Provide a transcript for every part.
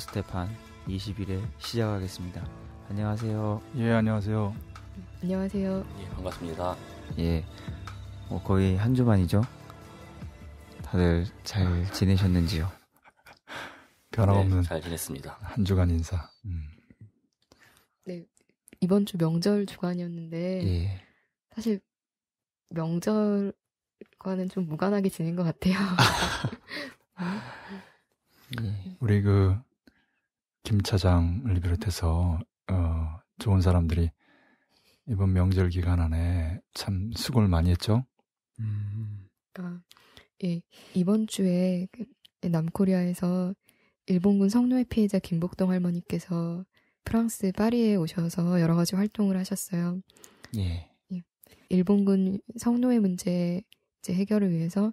스테판 20일에 시작하겠습니다. 안녕하세요. 예, 안녕하세요. 안녕하세요. 예, 반갑습니다. 예, 뭐 거의 한 주만이죠. 다들 잘 지내셨는지요? 변함없는 네, 잘 지냈습니다. 한 주간 인사. 음. 네, 이번 주 명절 주간이었는데 예. 사실 명절과는 좀 무관하게 지낸 것 같아요. 음. 예. 우리 그김 차장을 비롯해서 어, 좋은 사람들이 이번 명절 기간 안에 참 수고를 많이 했죠. 음. 아, 예, 이번 주에 그, 남코리아에서 일본군 성노예 피해자 김복동 할머니께서 프랑스 파리에 오셔서 여러 가지 활동을 하셨어요. 예. 예. 일본군 성노예 문제 해결을 위해서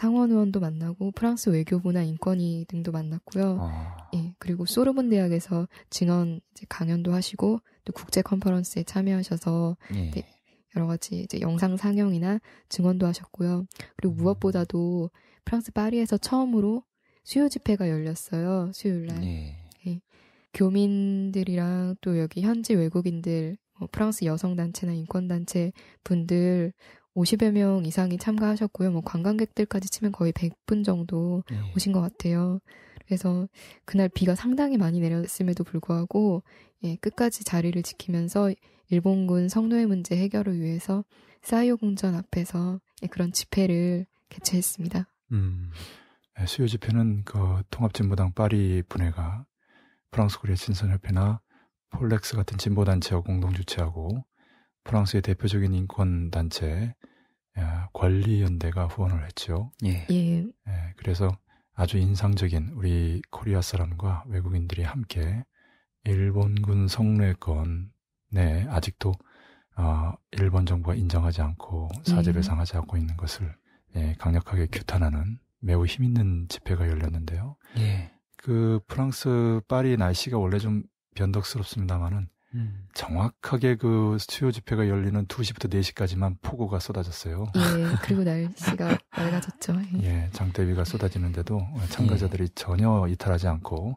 상원 의원도 만나고 프랑스 외교부나 인권위 등도 만났고요. 아. 예, 그리고 소르본 대학에서 증언 이제 강연도 하시고 또 국제 컨퍼런스에 참여하셔서 예. 네, 여러 가지 이제 영상 상영이나 증언도 하셨고요. 그리고 음. 무엇보다도 프랑스 파리에서 처음으로 수요 집회가 열렸어요. 수요일 날. 예. 예. 교민들이랑 또 여기 현지 외국인들, 뭐 프랑스 여성 단체나 인권 단체 분들 50여 명 이상이 참가하셨고요. 뭐 관광객들까지 치면 거의 100분 정도 네. 오신 것 같아요. 그래서 그날 비가 상당히 많이 내렸음에도 불구하고 예, 끝까지 자리를 지키면서 일본군 성노예 문제 해결을 위해서 사이오 공전 앞에서 예, 그런 집회를 개최했습니다. 음, 네, 수요 집회는 그 통합진보당 파리 분회가 프랑스 코리아 친선협회나 폴렉스 같은 진보단체와 공동 주최하고 프랑스의 대표적인 인권단체 아, 권리연대가 후원을 했죠. 예. 예. 예. 그래서 아주 인상적인 우리 코리아 사람과 외국인들이 함께 일본군 성례권 내 네, 아직도 어, 일본 정부가 인정하지 않고 사죄배상하지 예. 않고 있는 것을 예, 강력하게 규탄하는 매우 힘 있는 집회가 열렸는데요. 예. 그 프랑스 파리 날씨가 원래 좀 변덕스럽습니다만은 음. 정확하게 그 수요 집회가 열리는 2시부터 4시까지만 폭우가 쏟아졌어요. 예, 그리고 날씨가 맑아졌죠. 예, 예 장대비가 쏟아지는데도 참가자들이 예. 전혀 이탈하지 않고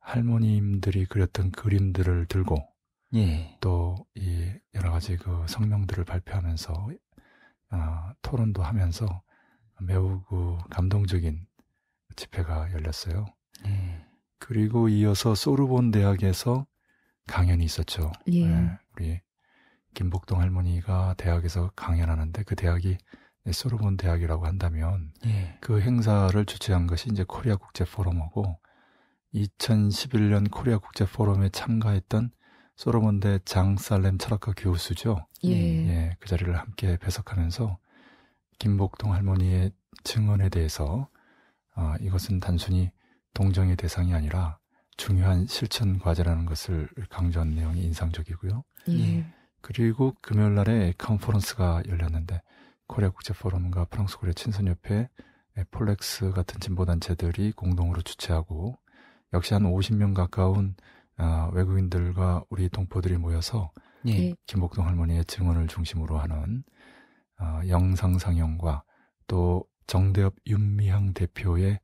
할머님들이 그렸던 그림들을 들고 예. 또이 여러 가지 그 성명들을 발표하면서 아, 토론도 하면서 매우 그 감동적인 집회가 열렸어요. 예. 그리고 이어서 소르본 대학에서 강연이 있었죠. 예. 네, 우리 김복동 할머니가 대학에서 강연하는데 그 대학이 네, 소르본 대학이라고 한다면 예. 그 행사를 주최한 것이 이제 코리아 국제 포럼하고 2011년 코리아 국제 포럼에 참가했던 소르몬대 장살렘 철학과 교수죠. 예. 예. 그 자리를 함께 배석하면서 김복동 할머니의 증언에 대해서 어, 이것은 단순히 동정의 대상이 아니라 중요한 실천 과제라는 것을 강조한 내용이 인상적이고요. 예. 예. 그리고 금요일 날에 컨퍼런스가 열렸는데 코리아 국제 포럼과 프랑스 코리아 친선협회 폴렉스 같은 진보단체들이 공동으로 주최하고 역시 한 50명 가까운 어, 외국인들과 우리 동포들이 모여서 예. 예. 김복동 할머니의 증언을 중심으로 하는 어, 영상 상영과 또 정대협 윤미향 대표의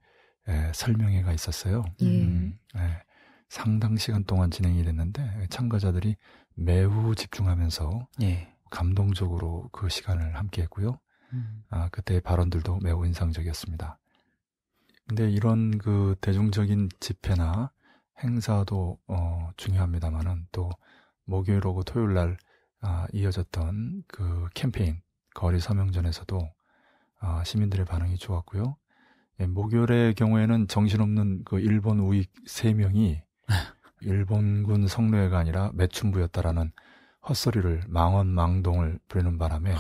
예, 설명회가 있었어요. 예. 음, 예, 상당 시간 동안 진행이 됐는데 참가자들이 매우 집중하면서 예. 감동적으로 그 시간을 함께했고요. 음. 아, 그때의 발언들도 매우 인상적이었습니다. 근데 이런 그 대중적인 집회나 행사도 어, 중요합니다만은 또 목요일 오고 토요일 날 아, 이어졌던 그 캠페인 거리 서명전에서도 아, 시민들의 반응이 좋았고요. 예, 목요일의 경우에는 정신없는 그 일본 우익 3명이 일본군 성노예가 아니라 매춘부였다라는 헛소리를 망언망동을 부리는 바람에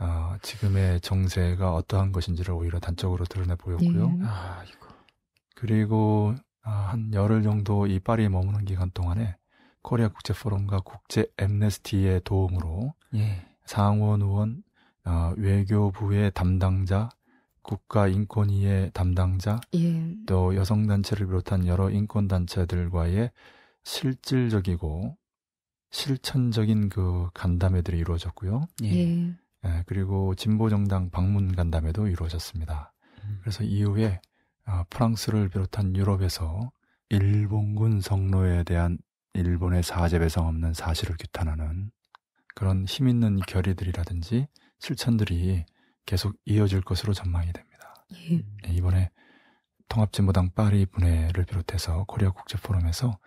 어, 지금의 정세가 어떠한 것인지를 오히려 단적으로 드러내 보였고요. 네. 아, 이거. 그리고 아, 한 열흘 정도 이 파리에 머무는 기간 동안에 코리아 국제 포럼과 국제 엠네스티의 도움으로 예. 상원 의원, 어, 외교부의 담당자, 국가인권위의 담당자 예. 또 여성단체를 비롯한 여러 인권단체들과의 실질적이고 실천적인 그 간담회들이 이루어졌고요. 예. 예. 예 그리고 진보정당 방문 간담회도 이루어졌습니다. 음. 그래서 이후에 어, 프랑스를 비롯한 유럽에서 일본군 성노예에 대한 일본의 사제배상 없는 사실을 규탄하는 그런 힘 있는 결의들이라든지 실천들이 계속 이어질 것으로 전망이 됩니다. 예. 예. 이번에 통합진보당 파리 분회를 비롯해서 코리아 국제 포럼에서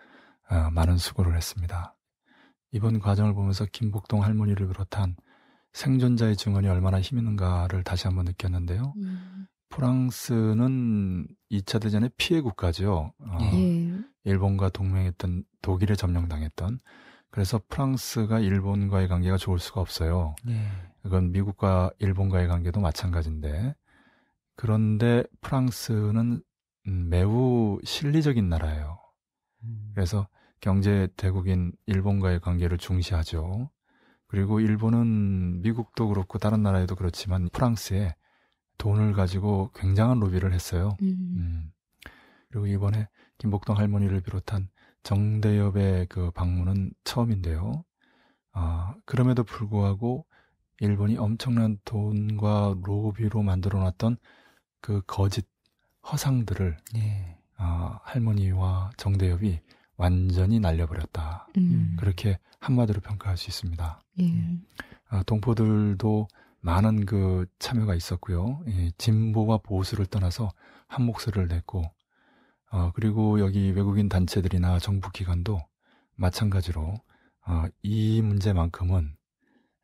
어, 많은 수고를 했습니다. 이번 과정을 보면서 김복동 할머니를 비롯한 생존자의 증언이 얼마나 힘 있는가를 다시 한번 느꼈는데요. 음. 프랑스는 2차 대전의 피해 국가죠. 어, 예. 일본과 동맹했던 독일에 점령당했던. 그래서 프랑스가 일본과의 관계가 좋을 수가 없어요. 예. 이건 미국과 일본과의 관계도 마찬가지인데 그런데 프랑스는 음, 매우 실리적인 나라예요. 음. 그래서 경제 대국인 일본과의 관계를 중시하죠. 그리고 일본은 미국도 그렇고 다른 나라에도 그렇지만 프랑스에 돈을 가지고 굉장한 로비를 했어요. 음. 음. 그리고 이번에 김복동 할머니를 비롯한 정대협의 그 방문은 처음인데요. 아, 그럼에도 불구하고 일본이 엄청난 돈과 로비로 만들어놨던 그 거짓 허상들을 예. 어, 할머니와 정대협이 완전히 날려버렸다. 음. 그렇게 한마디로 평가할 수 있습니다. 예. 예. 아, 동포들도 많은 그 참여가 있었고요. 예, 진보와 보수를 떠나서 한 목소리를 냈고, 어, 그리고 여기 외국인 단체들이나 정부 기관도 마찬가지로 어, 이 문제만큼은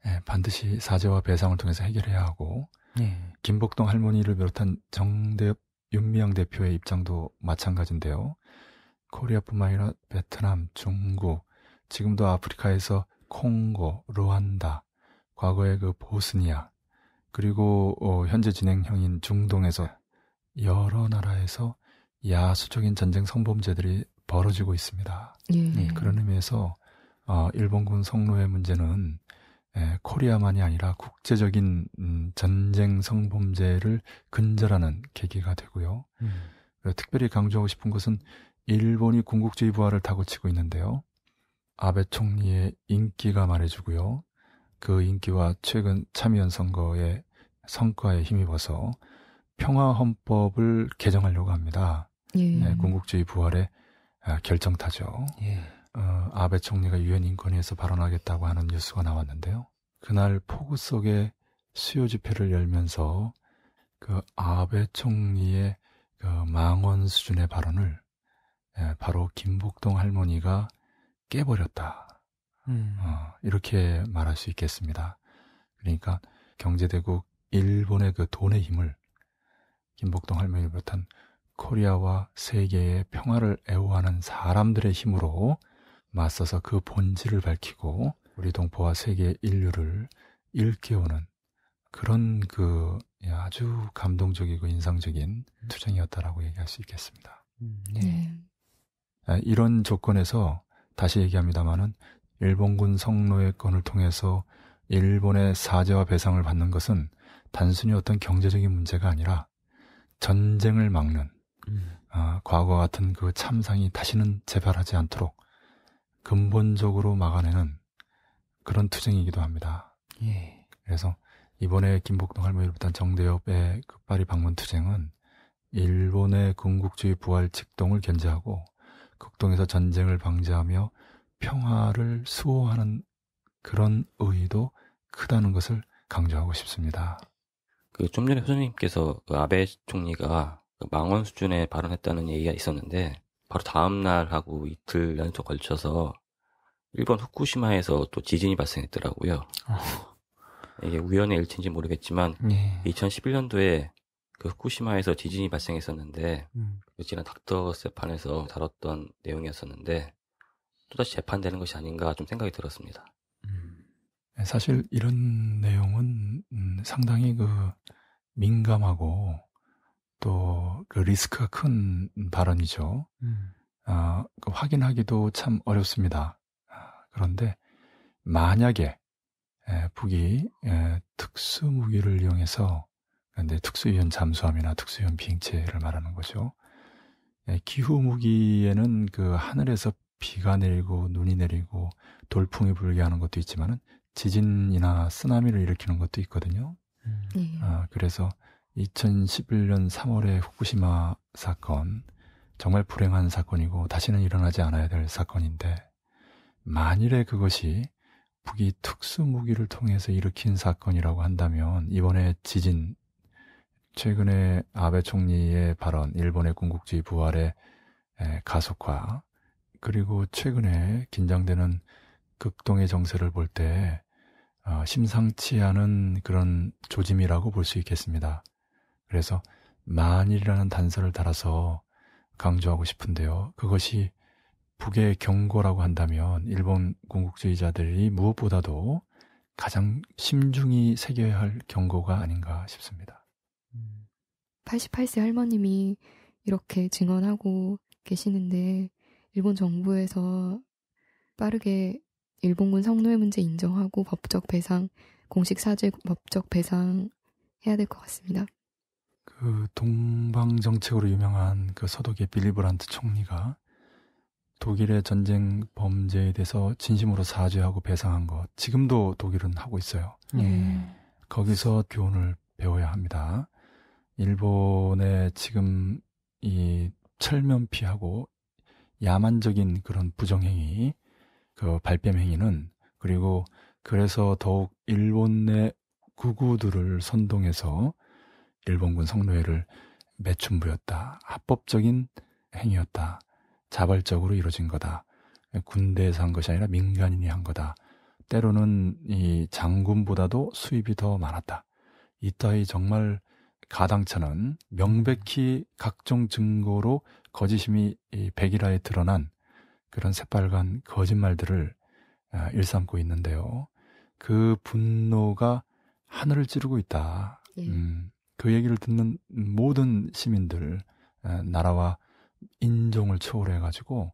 네, 반드시 사죄와 배상을 통해서 해결해야 하고 예. 김복동 할머니를 비롯한 정대엽 윤미향 대표의 입장도 마찬가지인데요. 코리아뿐만 아니라 베트남, 중국, 지금도 아프리카에서 콩고, 루안다, 과거의 그 보스니아, 그리고 어, 현재 진행형인 중동에서 여러 나라에서 야수적인 전쟁 성범죄들이 벌어지고 있습니다. 예. 네, 그런 의미에서 어, 일본군 성노예 문제는 에, 예, 코리아만이 아니라 국제적인 음, 전쟁 성범죄를 근절하는 계기가 되고요. 음. 어, 특별히 강조하고 싶은 것은 일본이 군국주의 부활을 타고치고 있는데요. 아베 총리의 인기가 말해주고요. 그 인기와 최근 참의원 선거의 성과에 힘입어서 평화 헌법을 개정하려고 합니다. 예. 네, 군국주의 부활의 아, 결정타죠. 예. 어, 아베 총리가 유엔 인권위에서 발언하겠다고 하는 뉴스가 나왔는데요. 그날 폭우 속에 수요 집회를 열면서 그 아베 총리의 그 망언 수준의 발언을 예, 바로 김복동 할머니가 깨버렸다. 음. 어, 이렇게 말할 수 있겠습니다. 그러니까 경제대국 일본의 그 돈의 힘을 김복동 할머니를 비롯한 코리아와 세계의 평화를 애호하는 사람들의 힘으로 맞서서 그 본질을 밝히고 우리 동포와 세계 인류를 일깨우는 그런 그 예, 아주 감동적이고 인상적인 음. 투쟁이었다라고 얘기할 수 있겠습니다. 음, 네. 네. 아, 이런 조건에서 다시 얘기합니다만은 일본군 성노예 건을 통해서 일본의 사죄와 배상을 받는 것은 단순히 어떤 경제적인 문제가 아니라 전쟁을 막는 음. 아, 과거 같은 그 참상이 다시는 재발하지 않도록 근본적으로 막아내는 그런 투쟁이기도 합니다. 예. 그래서 이번에 김복동 할머니부터 정대협의 끝발이 그 방문 투쟁은 일본의 군국주의 부활 직동을 견제하고 극동에서 전쟁을 방지하며 평화를 수호하는 그런 의의도 크다는 것을 강조하고 싶습니다. 그 좀 전에 교수님께서 그 아베 총리가 그 망원 수준에 발언했다는 얘기가 있었는데 바로 다음 날하고 이틀 연속 걸쳐서 일본 후쿠시마에서 또 지진이 발생했더라고요. 어. 이게 우연의 일치인지 모르겠지만 네. 2011년도에 그 후쿠시마에서 지진이 발생했었는데 음. 그 지난 닥터 재판에서 다뤘던 내용이었었는데 또다시 재판되는 것이 아닌가 좀 생각이 들었습니다. 음. 사실 이런 내용은 음, 상당히 그 민감하고 또그 리스크가 큰 발언이죠. 음. 아, 그 확인하기도 참 어렵습니다. 아, 그런데 만약에 에, 북이 에, 특수 무기를 이용해서 근데 아, 특수위원 잠수함이나 특수위원 비행체를 말하는 거죠. 에, 기후 무기에는 그 하늘에서 비가 내리고 눈이 내리고 돌풍이 불게 하는 것도 있지만은 지진이나 쓰나미를 일으키는 것도 있거든요. 음. 네. 아, 그래서 2011년 3월의 후쿠시마 사건, 정말 불행한 사건이고 다시는 일어나지 않아야 될 사건인데, 만일에 그것이 북이 특수무기를 통해서 일으킨 사건이라고 한다면, 이번에 지진, 최근에 아베 총리의 발언, 일본의 군국주의 부활의 가속화, 그리고 최근에 긴장되는 극동의 정세를 볼 때, 어, 심상치 않은 그런 조짐이라고 볼 수 있겠습니다. 그래서 만일이라는 단서를 달아서 강조하고 싶은데요. 그것이 북의 경고라고 한다면 일본 공국주의자들이 무엇보다도 가장 심중히 새겨야 할 경고가 아닌가 싶습니다. 88세 음, 할머님이 이렇게 증언하고 계시는데 일본 정부에서 빠르게 일본군 성노예 문제 인정하고 법적 배상, 공식 사죄 법적 배상 해야 될 것 같습니다. 그 동방 정책으로 유명한 그 서독의 빌리브란트 총리가 독일의 전쟁 범죄에 대해서 진심으로 사죄하고 배상한 것 지금도 독일은 하고 있어요. 네. 예. 거기서 교훈을 배워야 합니다. 일본의 지금 이 철면피하고 야만적인 그런 부정행위, 그 발뺌행위는 그리고 그래서 더욱 일본 내 구구들을 선동해서 일본군 성노예를 매춘부였다. 합법적인 행위였다. 자발적으로 이루어진 거다. 군대에서 한 것이 아니라 민간인이 한 거다. 때로는 이 장군보다도 수입이 더 많았다. 이따위 정말 가당차는 명백히 각종 증거로 거짓심이 백일화에 드러난 그런 새빨간 거짓말들을 아, 일삼고 있는데요. 그 분노가 하늘을 찌르고 있다. 예. 음, 그 얘기를 듣는 모든 시민들, 나라와 인종을 초월해가지고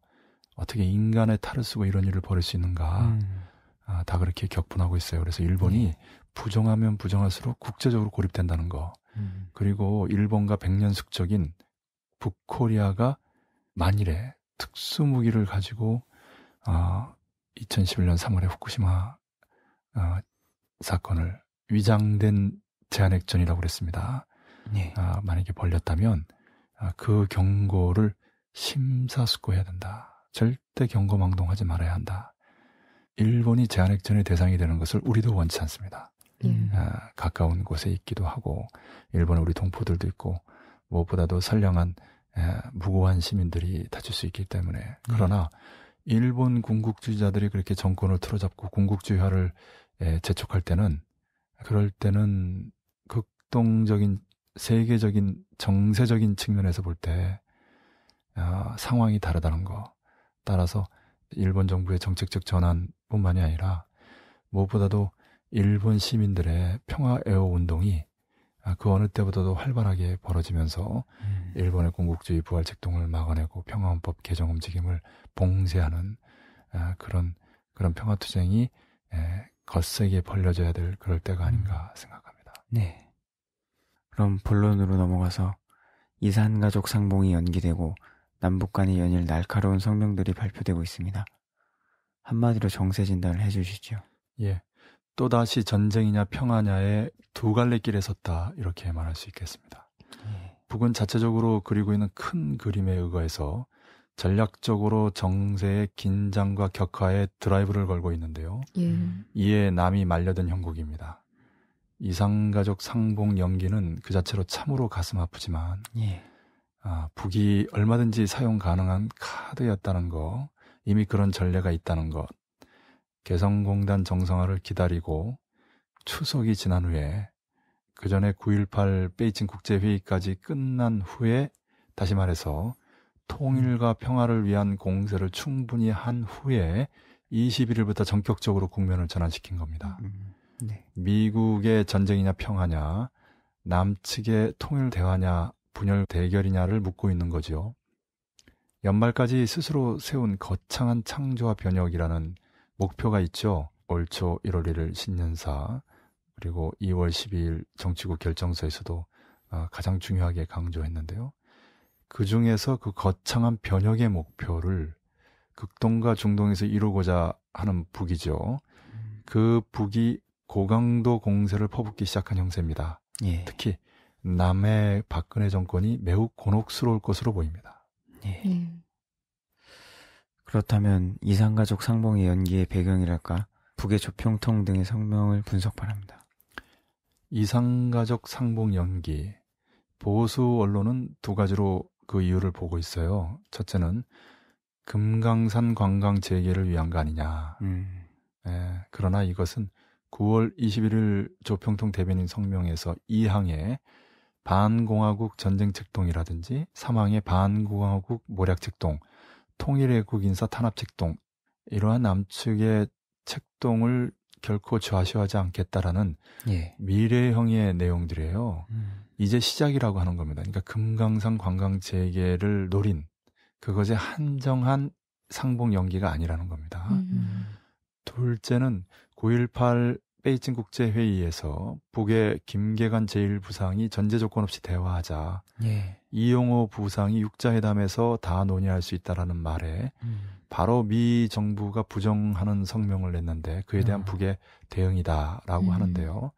어떻게 인간의 탈을 쓰고 이런 일을 벌일 수 있는가. 음. 아, 다 그렇게 격분하고 있어요. 그래서 일본이 네. 부정하면 부정할수록 국제적으로 고립된다는 거. 음. 그리고 일본과 백년 숙적인 북코리아가 만일에 특수 무기를 가지고 아, 2011년 3월에 후쿠시마 아, 사건을 위장된 제한액전이라고 그랬습니다. 예. 아, 만약에 벌렸다면 아, 그 경고를 심사숙고해야 된다. 절대 경고망동하지 말아야 한다. 일본이 제한액전의 대상이 되는 것을 우리도 원치 않습니다. 예. 아, 가까운 곳에 있기도 하고 일본에 우리 동포들도 있고 무엇보다도 선량한 에, 무고한 시민들이 다칠 수 있기 때문에 예. 그러나 일본 군국주의자들이 그렇게 정권을 틀어잡고 군국주의화를 에, 재촉할 때는 그럴 때는 역동적인 세계적인 정세적인 측면에서 볼때 어, 아, 상황이 다르다는 거 따라서 일본 정부의 정책적 전환뿐만이 아니라 무엇보다도 일본 시민들의 평화 애호 운동이 아, 그 어느 때보다도 활발하게 벌어지면서 음. 일본의 공국주의 부활책동을 막아내고 평화헌법 개정 움직임을 봉쇄하는 아, 그런 그런 평화투쟁이 예, 에, 거세게 벌려져야 될 그럴 때가 아닌가 음. 생각합니다. 네. 그럼 본론으로 넘어가서 이산가족 상봉이 연기되고 남북 간의 연일 날카로운 성명들이 발표되고 있습니다. 한마디로 정세 진단을 해주시죠. 예. 또다시 전쟁이냐 평화냐의 두 갈래 길에 섰다 이렇게 말할 수 있겠습니다. 예. 북은 자체적으로 그리고 있는 큰 그림에 의거해서 전략적으로 정세의 긴장과 격화에 드라이브를 걸고 있는데요. 예. 음. 이에 남이 말려든 형국입니다. 이상가족 상봉 연기는 그 자체로 참으로 가슴 아프지만 예. 아, 북이 얼마든지 사용 가능한 카드였다는 거, 이미 그런 전례가 있다는 것, 개성공단 정상화를 기다리고 추석이 지난 후에 그 전에 9.18 베이징 국제회의까지 끝난 후에 다시 말해서 통일과 음. 평화를 위한 공세를 충분히 한 후에 21일부터 전격적으로 국면을 전환시킨 겁니다. 음. 네. 미국의 전쟁이냐 평화냐, 남측의 통일 대화냐, 분열 대결이냐를 묻고 있는 거지요. 연말까지 스스로 세운 거창한 창조와 변혁이라는 목표가 있죠. 올초 1월 1일 신년사 그리고 2월 12일 정치국 결정서에서도 아, 가장 중요하게 강조했는데요. 그 중에서 그 거창한 변혁의 목표를 극동과 중동에서 이루고자 하는 북이죠. 음. 그 북이 고강도 공세를 퍼붓기 시작한 형세입니다. 예. 특히 남해 박근혜 정권이 매우 곤혹스러울 것으로 보입니다. 예. 예. 그렇다면 이상가족 상봉의 연기의 배경이랄까 북의 조평통 등의 성명을 분석 바랍니다. 이상가족 상봉 연기 보수 언론은 두 가지로 그 이유를 보고 있어요. 첫째는 금강산 관광 재개를 위한 거 아니냐. 음. 예, 그러나 이것은 9월 21일 조평통 대변인 성명에서 2항에 반공화국 전쟁책동이라든지 3항에 반공화국 모략책동, 통일애국 인사 탄압책동 이러한 남측의 책동을 결코 좌시하지 않겠다라는 예. 미래형의 내용들이에요. 음. 이제 시작이라고 하는 겁니다. 그러니까 금강산 관광 재개를 노린 그것의 한정한 상봉 연기가 아니라는 겁니다. 음. 음. 둘째는 9.18 베이징 국제회의에서 북의 김계관 제1부상이 전제 조건 없이 대화하자 예. 이용호 부상이 육자회담에서 다 논의할 수 있다라는 말에 음. 바로 미 정부가 부정하는 성명을 냈는데 그에 대한 아. 북의 대응이다라고 음. 하는데요.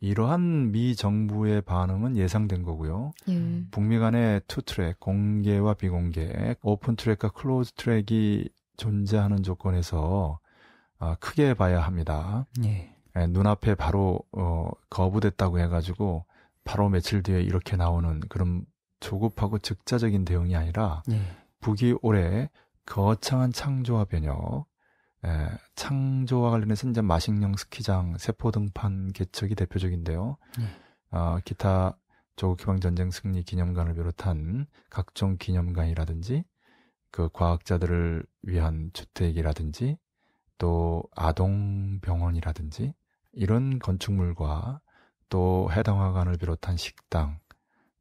이러한 미 정부의 반응은 예상된 거고요. 예. 북미 간의 투 트랙, 공개와 비공개, 오픈 트랙과 클로즈 트랙이 존재하는 조건에서 아, 크게 봐야 합니다. 예. 예, 눈앞에 바로 어, 거부됐다고 해가지고 바로 며칠 뒤에 이렇게 나오는 그런 조급하고 즉자적인 대응이 아니라 예. 북이 올해 거창한 창조와 변혁, 예, 창조와 관련해서 이제 마식령 스키장, 세포 등판 개척이 대표적인데요. 예. 어, 기타 조국 해방 전쟁 승리 기념관을 비롯한 각종 기념관이라든지 그 과학자들을 위한 주택이라든지 또 아동병원이라든지 이런 건축물과 또 해당 화관을 비롯한 식당,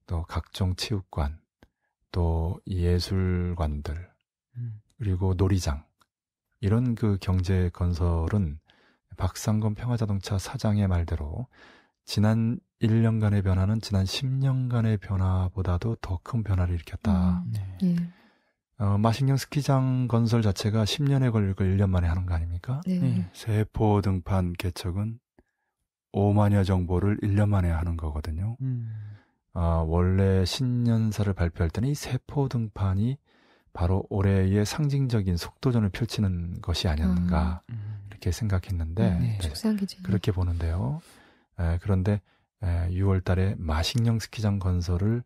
또 각종 체육관, 또 예술관들, 음. 그리고 놀이장 이런 그 경제 건설은 박상건 평화자동차 사장의 말대로 지난 1년간의 변화는 지난 10년간의 변화보다도 더 큰 변화를 일으켰다. 음, 네. 예. 어, 마식령 스키장 건설 자체가 10년에 걸릴고 1년 만에 하는 거 아닙니까? 네. 네. 세포 등판 개척은 5만여 정보를 1년 만에 하는 거거든요. 음. 아, 원래 신년사를 발표할 때는 이 세포 등판이 바로 올해의 상징적인 속도전을 펼치는 것이 아니었는가 음. 이렇게 생각했는데 음, 네, 네, 그렇게 보는데요. 에, 그런데 에, 6월 달에 마식령 스키장 건설을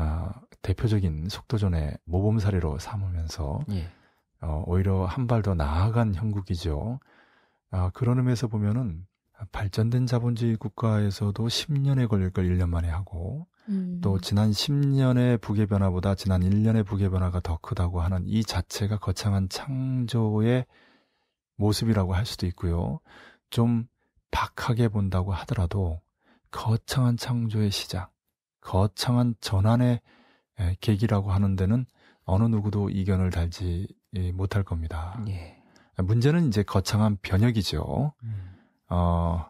아, 대표적인 속도전의 모범사례로 삼으면서 예. 어, 오히려 한 발 더 나아간 형국이죠. 아, 그런 의미에서 보면은 발전된 자본주의 국가에서도 10년에 걸릴 걸 1년 만에 하고 음. 또 지난 10년의 북의 변화보다 지난 1년의 북의 변화가 더 크다고 하는 이 자체가 거창한 창조의 모습이라고 할 수도 있고요. 좀 박하게 본다고 하더라도 거창한 창조의 시작, 거창한 전환의 계기라고 하는 데는 어느 누구도 이견을 달지 못할 겁니다. 예. 문제는 이제 거창한 변혁이죠. 음. 어,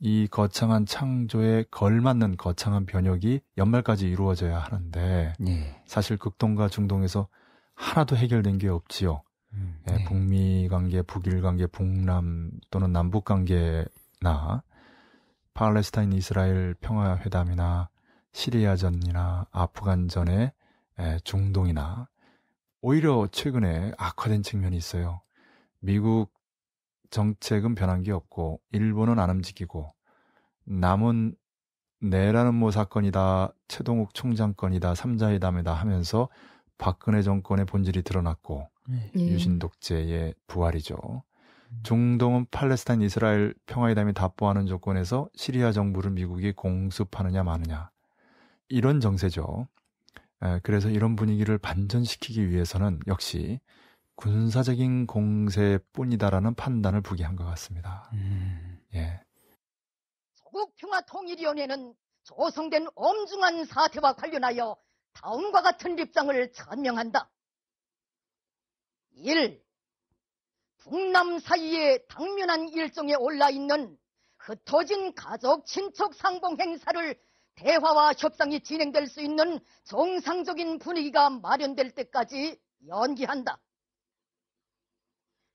이 거창한 창조에 걸맞는 거창한 변혁이 연말까지 이루어져야 하는데 예. 사실 극동과 중동에서 하나도 해결된 게 없지요. 음, 네. 예, 북미 관계, 북일 관계, 북남 또는 남북 관계나 팔레스타인 이스라엘 평화 회담이나 시리아전이나 아프간전에 중동이나 오히려 최근에 악화된 측면이 있어요. 미국 정책은 변한 게 없고 일본은 안 움직이고 남은 내라는 모 뭐 사건이다, 최동욱 총장건이다, 삼자회담이다 하면서 박근혜 정권의 본질이 드러났고 네. 예. 유신 독재의 부활이죠. 음. 중동은 팔레스타인 이스라엘 평화회담이 답보하는 조건에서 시리아 정부를 미국이 공습하느냐 마느냐 이런 정세죠. 그래서 이런 분위기를 반전시키기 위해서는 역시 군사적인 공세뿐이다라는 판단을 부기한 것 같습니다. 음. 예. 소국 평화 통일위원회는 조성된 엄중한 사태와 관련하여 다음과 같은 입장을 천명한다. 1. 북남 사이에 당면한 일종에 올라 있는 흩어진 가족, 친척 상봉 행사를 대화와 협상이 진행될 수 있는 정상적인 분위기가 마련될 때까지 연기한다.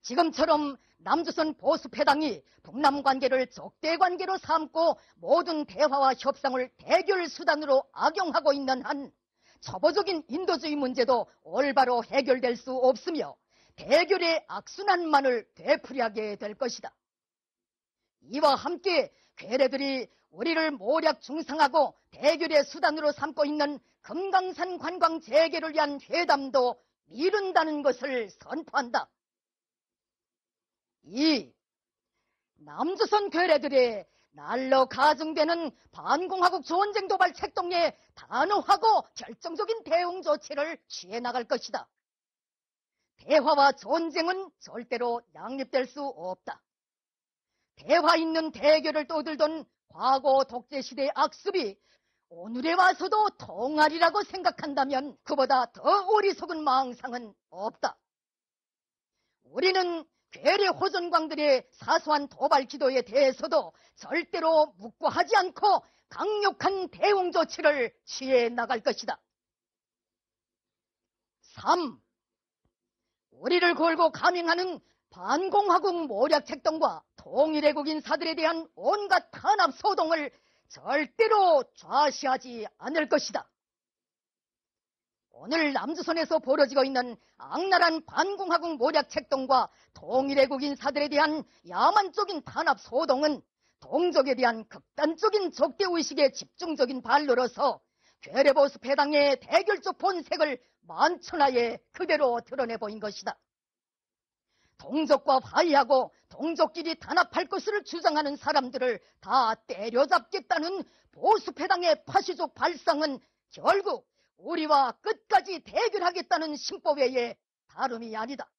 지금처럼 남조선 보수패당이 북남 관계를 적대 관계로 삼고 모든 대화와 협상을 대결 수단으로 악용하고 있는 한 처보적인 인도주의 문제도 올바로 해결될 수 없으며 대결의 악순환만을 되풀이하게 될 것이다. 이와 함께 괴뢰들이 우리를 모략 중상하고 대결의 수단으로 삼고 있는 금강산 관광 재개를 위한 회담도 미룬다는 것을 선포한다. 2. 남조선 괴뢰들의 날로 가중되는 반공화국 전쟁 도발 책동에 단호하고 결정적인 대응 조치를 취해 나갈 것이다. 대화와 전쟁은 절대로 양립될 수 없다. 대화 있는 대결을 떠들던 과거 독재 시대의 악습이 오늘에 와서도 동아리라고 생각한다면 그보다 더 어리석은 망상은 없다. 우리는 괴뢰 호전광들의 사소한 도발 기도에 대해서도 절대로 묵과하지 않고 강력한 대응 조치를 취해 나갈 것이다. 3. 우리를 걸고 감행하는 반공화국 모략책동과 통일애국 인사들에 대한 온갖 탄압 소동을 절대로 좌시하지 않을 것이다. 오늘 남조선에서 벌어지고 있는 악랄한 반공화국 모략책동과 통일애국 인사들에 대한 야만적인 탄압 소동은 동족에 대한 극단적인 적대의식의 집중적인 발로로서 괴뢰보수 패당의 대결적 본색을 만천하에 그대로 드러내 보인 것이다. 동족과 화해하고 동족끼리 단합할 것을 주장하는 사람들을 다 때려잡겠다는 보수패당의 파시족 발상은 결국 우리와 끝까지 대결하겠다는 신법외에 다름이 아니다.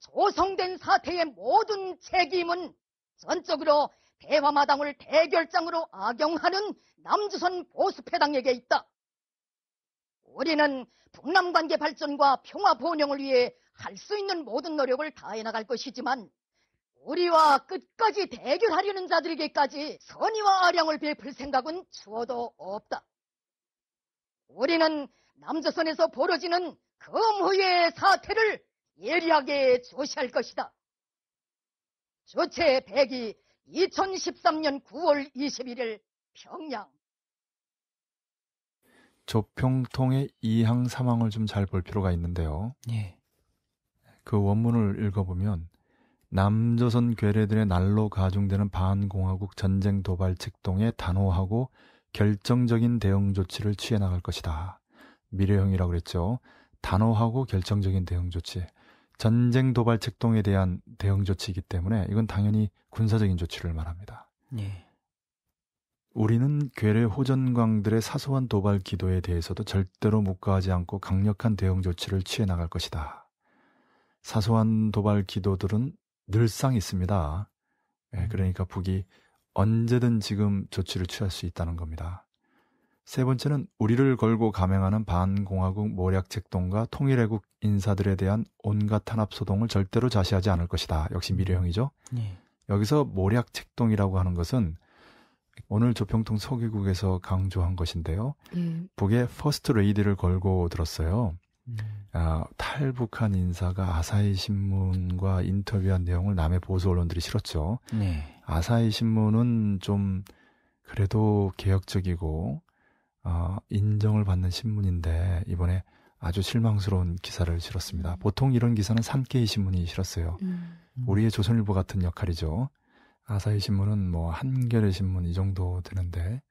조성된 사태의 모든 책임은 전적으로 대화마당을 대결장으로 악용하는 남주선 보수패당에게 있다. 우리는 북남 관계 발전과 평화 번영을 위해 할 수 있는 모든 노력을 다해 나갈 것이지만 우리와 끝까지 대결하려는 자들에게까지 선의와 아량을 베풀 생각은 주어도 없다. 우리는 남조선에서 벌어지는 금후의 사태를 예리하게 조시할 것이다. 조체 100이 2013년 9월 21일 평양 조평통의 이항 사망을 좀 잘 볼 필요가 있는데요. 예. 그 원문을 읽어보면 남조선 괴뢰들의 날로 가중되는 반공화국 전쟁 도발 책동에 단호하고 결정적인 대응 조치를 취해 나갈 것이다. 미래형이라고 그랬죠. 단호하고 결정적인 대응 조치. 전쟁 도발 책동에 대한 대응 조치이기 때문에 이건 당연히 군사적인 조치를 말합니다. 예. 우리는 괴뢰 호전광들의 사소한 도발 기도에 대해서도 절대로 묵과하지 않고 강력한 대응 조치를 취해 나갈 것이다. 사소한 도발 기도들은 늘상 있습니다. 예, 음. 그러니까 북이 언제든 지금 조치를 취할 수 있다는 겁니다. 세 번째는 우리를 걸고 감행하는 반공화국 모략책동과 통일애국 인사들에 대한 온갖 탄압 소동을 절대로 자시하지 않을 것이다. 역시 미래형이죠. 네. 여기서 모략책동이라고 하는 것은 오늘 조평통 서귀국에서 강조한 것인데요. 예. 북에 퍼스트 레이디를 걸고 들었어요. 음. 아, 탈북한 인사가 아사히 신문과 인터뷰한 내용을 남해 보수 언론들이 실었죠. 네. 아사히 신문은 좀 그래도 개혁적이고 어, 인정을 받는 신문인데 이번에 아주 실망스러운 기사를 실었습니다. 보통 이런 기사는 산케이 신문이 실었어요. 음. 우리의 조선일보 같은 역할이죠. 아사히 신문은 뭐 한겨레 신문 이 정도 되는데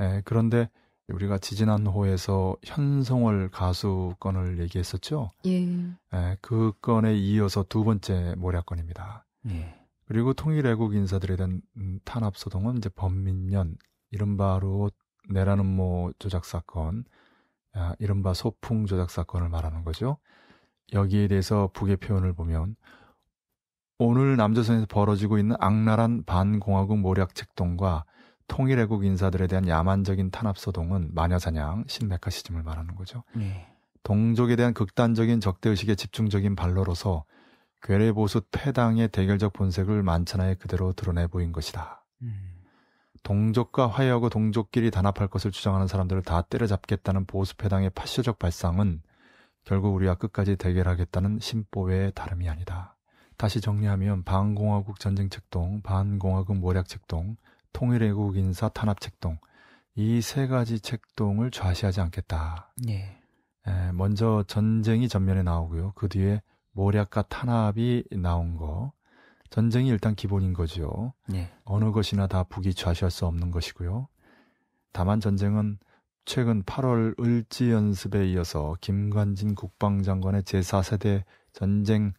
예, 그런데 우리가 지지난 호에서 현성월 가수 건을 얘기했었죠. 예. 예, 그 건에 이어서 두 번째 모략건입니다. 예. 그리고 통일애국 인사들에 대한 탄압 소동은 이제 범민년, 이른바로 내라는 모 조작 사건, 아, 이른바 소풍 조작 사건을 말하는 거죠. 여기에 대해서 북의 표현을 보면 오늘 남조선에서 벌어지고 있는 악랄한 반공화국 모략 책동과 통일애국 인사들에 대한 야만적인 탄압소동은 마녀사냥, 신메카시즘을 말하는 거죠. 네. 동족에 대한 극단적인 적대의식의 집중적인 발로로서 괴뢰보수 패당의 대결적 본색을 만천하에 그대로 드러내 보인 것이다. 음. 동족과 화해하고 동족끼리 단합할 것을 주장하는 사람들을 다 때려잡겠다는 보수 패당의 파쇼적 발상은 결국 우리와 끝까지 대결하겠다는 심보의 다름이 아니다. 다시 정리하면 반공화국 전쟁책동, 반공화국 모략책동, 통일외국 인사 탄압책동 이 세 가지 책동을 좌시하지 않겠다. 예. 에, 예, 먼저 전쟁이 전면에 나오고요. 그 뒤에 모략과 탄압이 나온 거. 전쟁이 일단 기본인 거지요. 예. 어느 것이나 다 북이 좌시할 수 없는 것이고요. 다만 전쟁은 최근 8월 을지 연습에 이어서 김관진 국방장관의 제4세대 전쟁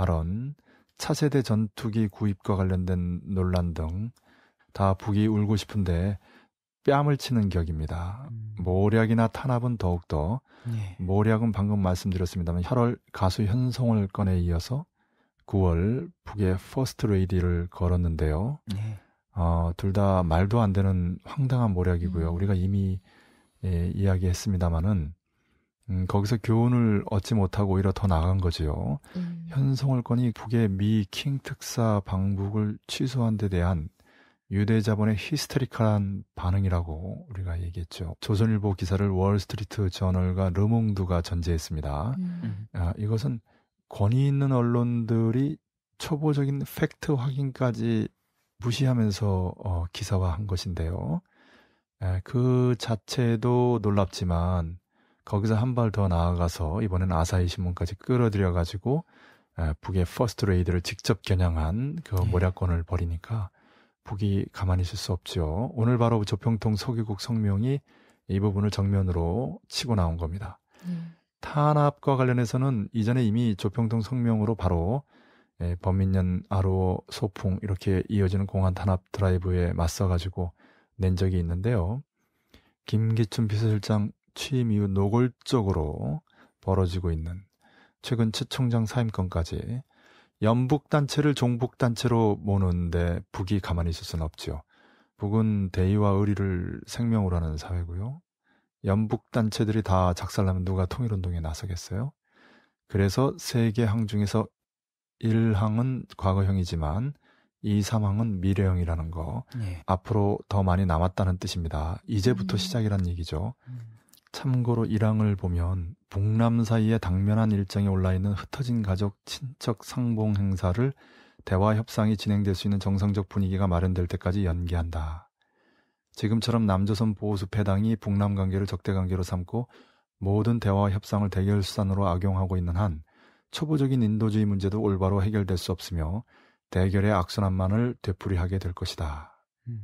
발언, 차세대 전투기 구입과 관련된 논란 등 다 북이 울고 싶은데 뺨을 치는 격입니다. 음. 모략이나 탄압은 더욱더 예. 모략은 방금 말씀드렸습니다만 8월 가수 현송을 꺼내 이어서 9월 북의 퍼스트 레이디를 걸었는데요. 예. 어, 둘다 말도 안 되는 황당한 모략이고요. 음. 우리가 이미 예, 이야기했습니다마는 음, 거기서 교훈을 얻지 못하고 오히려 더 나간 거지요. 음. 현성월권이 북의 미 킹 특사 방북을 취소한 데 대한 유대 자본의 히스테리컬한 반응이라고 우리가 얘기했죠. 조선일보 기사를 월스트리트 저널과 르몽드가 전제했습니다. 음. 아, 이것은 권위 있는 언론들이 초보적인 팩트 확인까지 무시하면서 어, 기사화한 것인데요. 에, 그 자체도 놀랍지만 거기서 한 발 더 나아가서 이번엔 아사히 신문까지 끌어들여 가지고 북의 퍼스트 레이드를 직접 겨냥한 그 네. 모략권을 벌이니까 북이 가만히 있을 수없죠 오늘 바로 조평통 서귀국 성명이 이 부분을 정면으로 치고 나온 겁니다. 음. 탄압과 관련해서는 이전에 이미 조평통 성명으로 바로 예, 범민년 아로 소풍 이렇게 이어지는 공안 탄압 드라이브에 맞서 가지고 낸 적이 있는데요. 김기춘 비서실장 취임 이후 노골적으로 벌어지고 있는 최근 최 총장 사임권까지 연북단체를 종북단체로 모는데 북이 가만히 있을 수는 없지요. 북은 대의와 의리를 생명으로 하는 사회고요. 연북단체들이 다 작살나면 누가 통일운동에 나서겠어요? 그래서 세계항 중에서 1항은 과거형이지만 2, 3항은 미래형이라는 거. 네. 앞으로 더 많이 남았다는 뜻입니다. 이제부터 음. 시작이란 얘기죠. 음. 참고로 일항을 보면 북남 사이에 당면한 일정이 올라있는 흩어진 가족 친척 상봉 행사를 대화 협상이 진행될 수 있는 정상적 분위기가 마련될 때까지 연기한다. 지금처럼 남조선 보수 패당이 북남 관계를 적대 관계로 삼고 모든 대화 협상을 대결 수단으로 악용하고 있는 한 초보적인 인도주의 문제도 올바로 해결될 수 없으며 대결의 악순환만을 되풀이하게 될 것이다. 음.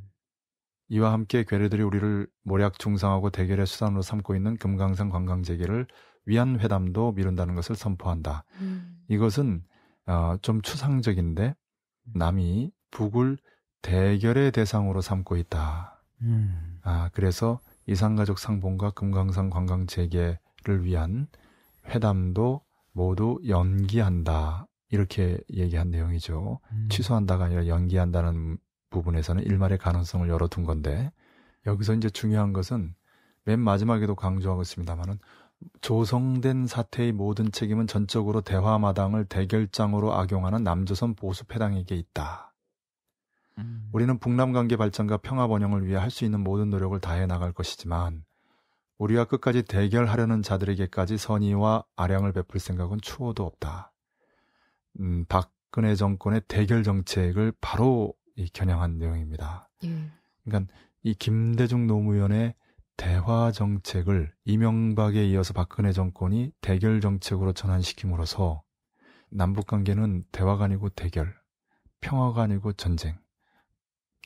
이와 함께 괴뢰들이 우리를 모략 중상하고 대결의 수단으로 삼고 있는 금강산 관광 재개를 위한 회담도 미룬다는 것을 선포한다. 음. 이것은 어, 좀 추상적인데 음. 남이 북을 대결의 대상으로 삼고 있다. 음. 아 그래서 이산가족 상봉과 금강산 관광 재개를 위한 회담도 모두 연기한다. 이렇게 얘기한 내용이죠. 음. 취소한다가 아니라 연기한다는 부분에서는 일말의 가능성을 열어둔 건데 여기서 이제 중요한 것은 맨 마지막에도 강조하고 있습니다만은 조성된 사태의 모든 책임은 전적으로 대화마당을 대결장으로 악용하는 남조선 보수 패당에게 있다. 음. 우리는 북남 관계 발전과 평화 번영을 위해 할 수 있는 모든 노력을 다해 나갈 것이지만 우리와 끝까지 대결하려는 자들에게까지 선의와 아량을 베풀 생각은 추호도 없다. 음, 박근혜 정권의 대결 정책을 바로 이 겨냥한 내용입니다. 예. 그러니까 이 김대중 노무현의 대화 정책을 이명박에 이어서 박근혜 정권이 대결 정책으로 전환시킴으로써 남북 관계는 대화가 아니고 대결, 평화가 아니고 전쟁,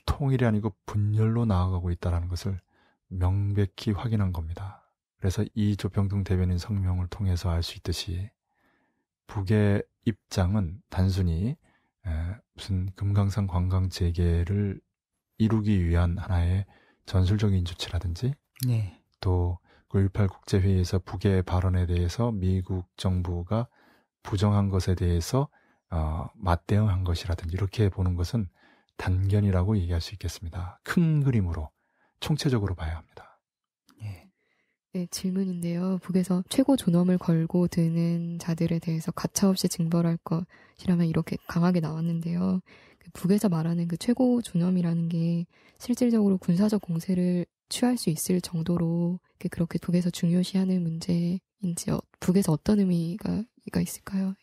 통일이 아니고 분열로 나아가고 있다는 것을 명백히 확인한 겁니다. 그래서 이조평등 대변인 성명을 통해서 알 수 있듯이 북의 입장은 단순히 무슨 금강산 관광 재개를 이루기 위한 하나의 전술적인 조치라든지 네. 또9.18 그 국제회의에서 북의 발언에 대해서 미국 정부가 부정한 것에 대해서 어, 맞대응한 것이라든지 이렇게 보는 것은 단견이라고 얘기할 수 있겠습니다. 큰 그림으로 총체적으로 봐야 합니다. 네, 질문인데요. 북에서 최고 존엄을 걸고 드는 자들에 대해서 가차없이 징벌할 것이라면 이렇게 강하게 나왔는데요. 그 북에서 말하는 그 최고 존엄이라는 게 실질적으로 군사적 공세를 취할 수 있을 정도로 그렇게 북에서 중요시하는 문제인지 어, 북에서 어떤 의미가 있을까요?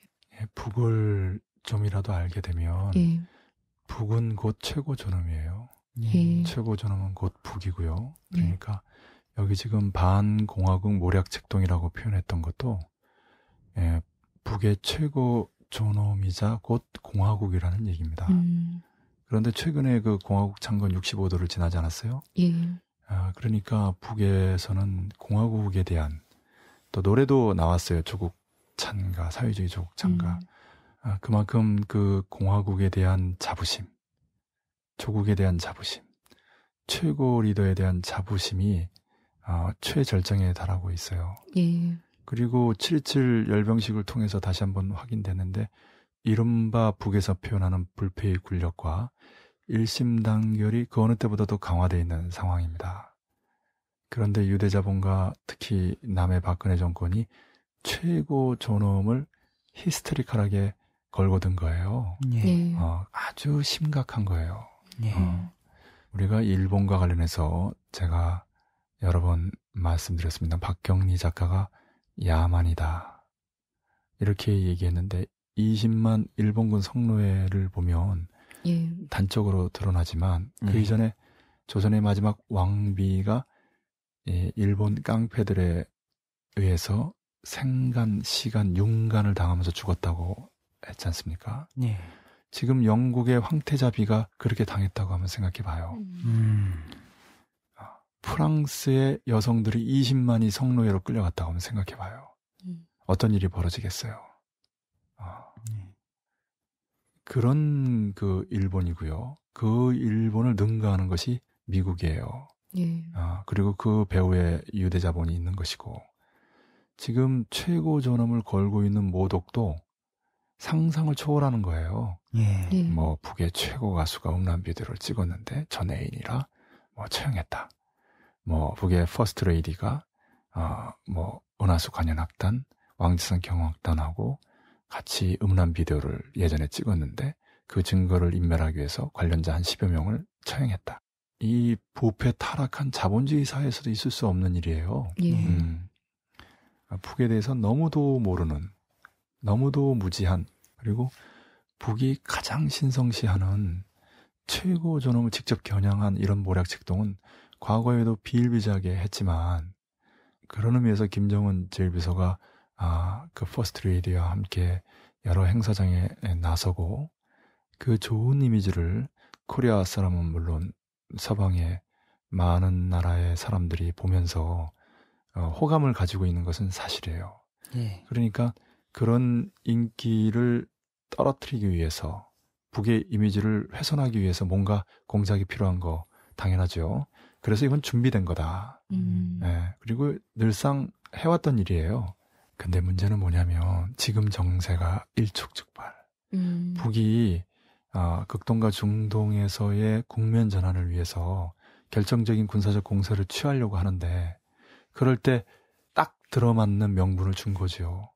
예, 북을 좀이라도 알게 되면 예. 북은 곧 최고 존엄이에요. 예. 최고 존엄은 곧 북이고요. 네. 그러니까 여기 지금 반공화국 모략책동이라고 표현했던 것도 예, 북의 최고 존엄이자 곧 공화국이라는 얘기입니다. 음. 그런데 최근에 그 공화국 창건 65도를 지나지 않았어요? 예. 아, 그러니까 북에서는 공화국에 대한 또 노래도 나왔어요. 조국 찬가, 사회주의 조국 찬가. 음. 아, 그만큼 그 공화국에 대한 자부심, 조국에 대한 자부심, 최고 리더에 대한 자부심이 어, 최절정에 달하고 있어요. 예. 그리고 7 7 열병식을 통해서 다시 한번 확인되는데 이른바 북에서 표현하는 불패의 군력과 일심단결이 그 어느 때보다도 강화되어 있는 상황입니다. 그런데 유대자본과 특히 남의 박근혜 정권이 최고 존엄을 히스테리컬하게 걸고 든 거예요. 예. 예. 어, 아주 심각한 거예요. 예. 어, 우리가 일본과 관련해서 제가 여러 번 말씀드렸습니다. 박경리 작가가 야만이다. 이렇게 얘기했는데 20만 일본군 성노예를 보면 예. 단적으로 드러나지만 그 예. 이전에 조선의 마지막 왕비가 일본 깡패들에 의해서 생간, 시간, 융간을 당하면서 죽었다고 했지 않습니까? 예. 지금 영국의 황태자비가 그렇게 당했다고 하면 생각해 봐요. 음. 음. 프랑스의 여성들이 20만이 성노예로 끌려갔다고 하면 생각해봐요. 음. 어떤 일이 벌어지겠어요. 어. 그런 그 일본이고요. 그 일본을 능가하는 것이 미국이에요. 예. 아, 그리고 그배후의 유대 자본이 있는 것이고 지금 최고 전엄을 걸고 있는 모독도 상상을 초월하는 거예요. 예. 예. 뭐 북의 최고 가수가 음란비디오를 찍었는데 전 애인이라 뭐 처형했다. 뭐 북의 퍼스트 레이디가 어, 뭐 은하수 관현악단, 왕지성 경악단하고 같이 음란 비디오를 예전에 찍었는데 그 증거를 인멸하기 위해서 관련자 한 10여 명을 처형했다. 이 부패 타락한 자본주의 사회에서도 있을 수 없는 일이에요. 예. 음. 아, 북에 대해서 너무도 모르는, 너무도 무지한, 그리고 북이 가장 신성시하는 최고 존엄을 직접 겨냥한 이런 모략 책동은 과거에도 비일비재하게 했지만 그런 의미에서 김정은 제1비서가 아, 그 퍼스트 레이디와 함께 여러 행사장에 나서고 그 좋은 이미지를 코리아 사람은 물론 서방의 많은 나라의 사람들이 보면서 어, 호감을 가지고 있는 것은 사실이에요. 예. 그러니까 그런 인기를 떨어뜨리기 위해서 북의 이미지를 훼손하기 위해서 뭔가 공작이 필요한 거 당연하죠. 그래서 이건 준비된 거다. 음. 네, 그리고 늘상 해왔던 일이에요. 근데 문제는 뭐냐면 지금 정세가 일촉즉발. 음. 북이 아, 극동과 중동에서의 국면 전환을 위해서 결정적인 군사적 공세를 취하려고 하는데 그럴 때 딱 들어맞는 명분을 준 거지요.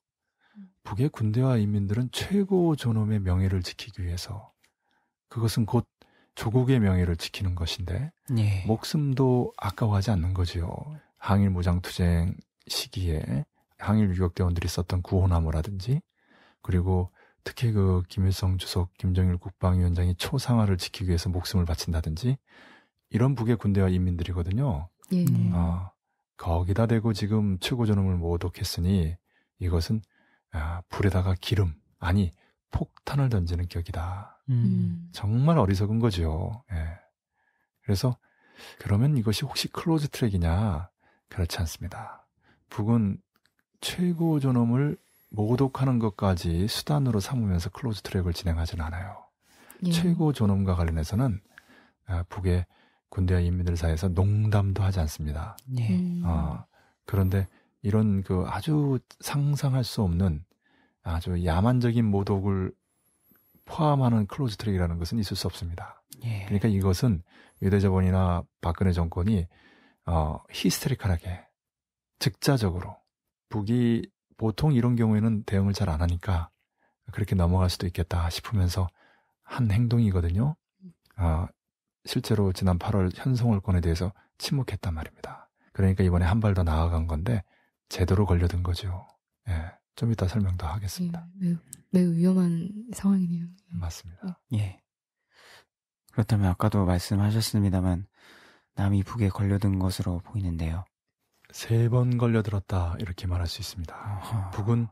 북의 군대와 인민들은 최고 존엄의 명예를 지키기 위해서 그것은 곧 조국의 명예를 지키는 것인데 예. 목숨도 아까워하지 않는 거지요. 항일 무장투쟁 시기에 항일 유격대원들이 썼던 구호나무라든지 그리고 특히 그 김일성 주석, 김정일 국방위원장이 초상화를 지키기 위해서 목숨을 바친다든지 이런 북의 군대와 인민들이거든요. 예. 아, 거기다 대고 지금 최고 전엄을 모독했으니 이것은 아, 불에다가 기름 아니 폭탄을 던지는 격이다. 음. 음. 정말 어리석은 거죠. 예. 그래서 그러면 이것이 혹시 클로즈 트랙이냐? 그렇지 않습니다. 북은 최고 존엄을 모독하는 것까지 수단으로 삼으면서 클로즈 트랙을 진행하지는 않아요. 예. 최고 존엄과 관련해서는 아, 북의 군대와 인민들 사이에서 농담도 하지 않습니다. 예. 어, 그런데 이런 그 아주 상상할 수 없는 아주 야만적인 모독을 포함하는 클로즈 트랙이라는 것은 있을 수 없습니다. 예. 그러니까 이것은 유대 자본이나 박근혜 정권이 어, 히스테리컬하게 즉자적으로 북이 보통 이런 경우에는 대응을 잘 안 하니까 그렇게 넘어갈 수도 있겠다 싶으면서 한 행동이거든요. 어, 실제로 지난 8월 현송월권에 대해서 침묵했단 말입니다. 그러니까 이번에 한 발 더 나아간 건데 제대로 걸려든 거죠. 예. 좀 이따 설명 더 하겠습니다. 예, 매우, 매우 위험한 상황이네요. 예. 맞습니다. 예. 예. 그렇다면 아까도 말씀하셨습니다만 남이 북에 걸려든 것으로 보이는데요. 세 번 걸려들었다 이렇게 말할 수 있습니다. 아하. 북은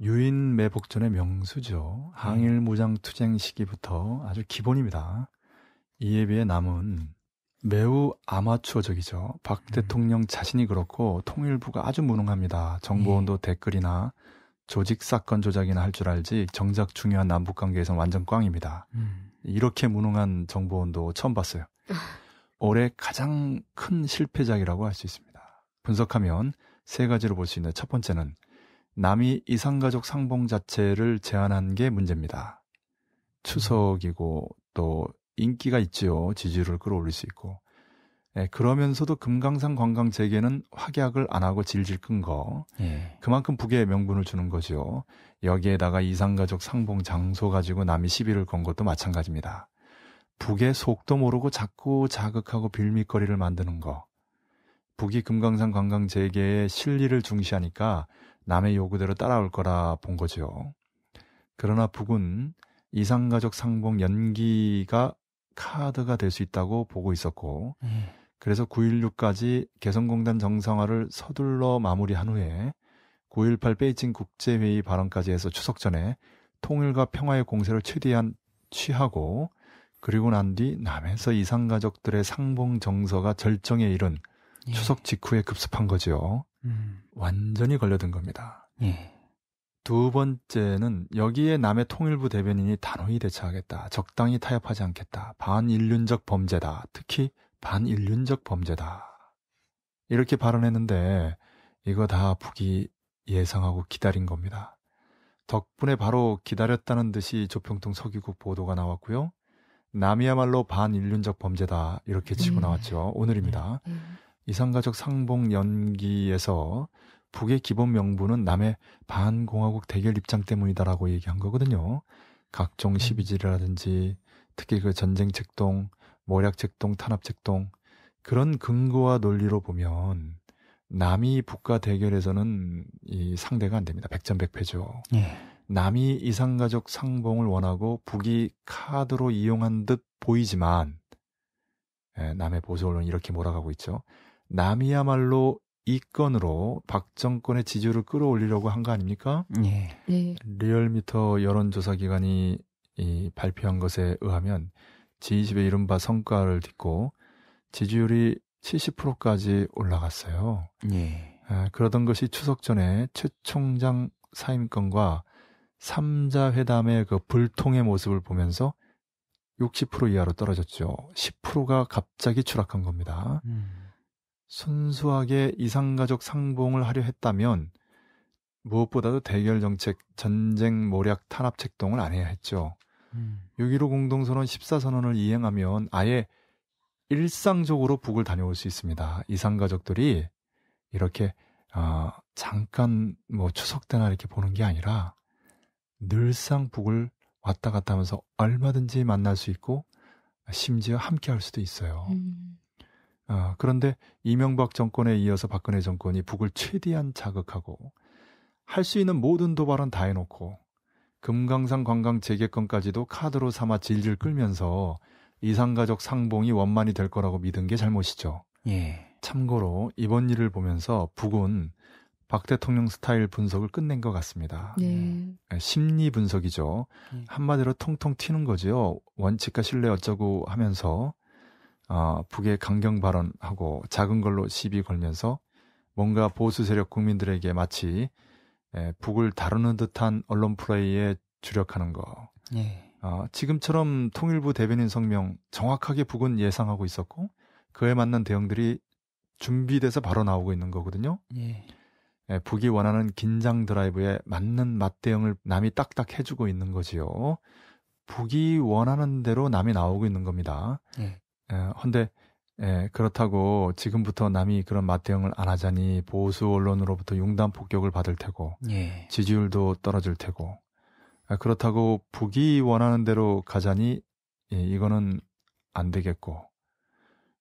유인 매복전의 명수죠. 음. 항일 무장 투쟁 시기부터 아주 기본입니다. 이에 비해 남은 매우 아마추어적이죠. 박 음. 대통령 자신이 그렇고 통일부가 아주 무능합니다. 정보원도 예. 댓글이나 조직 사건 조작이나 할 줄 알지 정작 중요한 남북 관계에선 완전 꽝입니다. 음. 이렇게 무능한 정보원도 처음 봤어요. 올해 가장 큰 실패작이라고 할 수 있습니다. 분석하면 세 가지로 볼 수 있는 첫 번째는 남이 이상가족 상봉 자체를 제한한 게 문제입니다. 추석이고 또 인기가 있지요. 지지율을 끌어올릴 수 있고. 예, 그러면서도 금강산 관광 재개는 확약을 안 하고 질질 끈 거. 예. 그만큼 북에 명분을 주는 거죠. 여기에다가 이산가족 상봉 장소 가지고 남이 시비를 건 것도 마찬가지입니다. 북의 속도 모르고 자꾸 자극하고 빌미거리를 만드는 거. 북이 금강산 관광 재개에 실리를 중시하니까 남의 요구대로 따라올 거라 본 거죠. 그러나 북은 이산가족 상봉 연기가 카드가 될 수 있다고 보고 있었고 음. 그래서 9.16까지 개성공단 정상화를 서둘러 마무리한 후에 9.18 베이징 국제회의 발언까지 해서 추석 전에 통일과 평화의 공세를 최대한 취하고 그리고 난 뒤 남에서 이산 가족들의 상봉 정서가 절정에 이른 예. 추석 직후에 급습한 거지요. 음. 완전히 걸려든 겁니다. 예. 두 번째는 여기에 남의 통일부 대변인이 단호히 대처하겠다. 적당히 타협하지 않겠다. 반인륜적 범죄다. 특히 반인륜적 범죄다. 이렇게 발언했는데 이거 다 북이 예상하고 기다린 겁니다. 덕분에 바로 기다렸다는 듯이 조평통 서귀국 보도가 나왔고요. 남이야말로 반인륜적 범죄다 이렇게 치고 음. 나왔죠. 오늘입니다. 네. 음. 이상가족 상봉 연기에서 북의 기본 명분은 남의 반공화국 대결 입장 때문이다라고 얘기한 거거든요. 각종 네. 시비지라든지 특히 그 전쟁 책동 모략책동, 탄압책동 그런 근거와 논리로 보면 남이 북과 대결에서는 이 상대가 안 됩니다. 백전백패죠. 예. 남이 이상가족 상봉을 원하고 북이 카드로 이용한 듯 보이지만 예, 남의 보수 언론 이렇게 몰아가고 있죠. 남이야말로 이 건으로 박정권의 지지율을 끌어올리려고 한 거 아닙니까? 예. 예. 리얼미터 여론조사 기관이 이 발표한 것에 의하면 G20의 이른바 성과를 딛고 지지율이 70%까지 올라갔어요. 예. 아, 그러던 것이 추석 전에 최 총장 사임권과 3자 회담의 그 불통의 모습을 보면서 60% 이하로 떨어졌죠. 10%가 갑자기 추락한 겁니다. 음. 순수하게 이상가족 상봉을 하려 했다면 무엇보다도 대결 정책, 전쟁 모략 탄압 책동을 안 해야 했죠. 6.15 음. 공동선언 14선언을 이행하면 아예 일상적으로 북을 다녀올 수 있습니다. 이산 가족들이 이렇게 어, 잠깐 뭐 추석 때나 이렇게 보는 게 아니라 늘상 북을 왔다 갔다 하면서 얼마든지 만날 수 있고 심지어 함께 할 수도 있어요. 음. 어, 그런데 이명박 정권에 이어서 박근혜 정권이 북을 최대한 자극하고 할 수 있는 모든 도발은 다 해놓고 금강산 관광 재개권까지도 카드로 삼아 질질 끌면서 이상가족 상봉이 원만이 될 거라고 믿은 게 잘못이죠. 예. 참고로 이번 일을 보면서 북은 박 대통령 스타일 분석을 끝낸 것 같습니다. 네. 예. 심리 분석이죠. 예. 한마디로 통통 튀는 거지요. 원칙과 신뢰 어쩌고 하면서 어, 북의 강경 발언하고 작은 걸로 시비 걸면서 뭔가 보수 세력 국민들에게 마치 예, 북을 다루는 듯한 언론 플레이에 주력하는 거. 예. 어, 지금처럼 통일부 대변인 성명 정확하게 북은 예상하고 있었고 그에 맞는 대응들이 준비돼서 바로 나오고 있는 거거든요. 예. 예, 북이 원하는 긴장 드라이브에 맞는 맞대응을 남이 딱딱 해주고 있는 거지요. 북이 원하는 대로 남이 나오고 있는 겁니다. 예. 예, 헌데 예, 그렇다고 지금부터 남이 그런 맞대응을 안 하자니 보수 언론으로부터 용단 폭격을 받을 테고 예. 지지율도 떨어질 테고 아, 그렇다고 북이 원하는 대로 가자니 예, 이거는 안 되겠고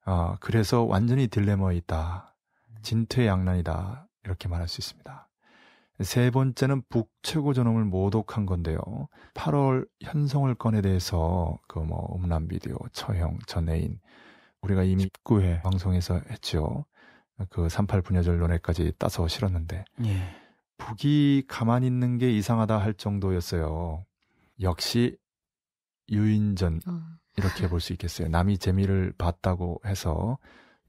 아, 그래서 완전히 딜레마에 있다 진퇴양난이다 이렇게 말할 수 있습니다. 세 번째는 북 최고 전원을 모독한 건데요. 8월 현성을 건에 대해서 그 뭐 음란 비디오, 처형, 전해인 우리가 이미 19회 방송에서 했죠그38 분야절 논에까지 따서 실었는데 예. 북이 가만히 있는 게 이상하다 할 정도였어요. 역시 유인전 음. 이렇게 볼 수 있겠어요. 남이 재미를 봤다고 해서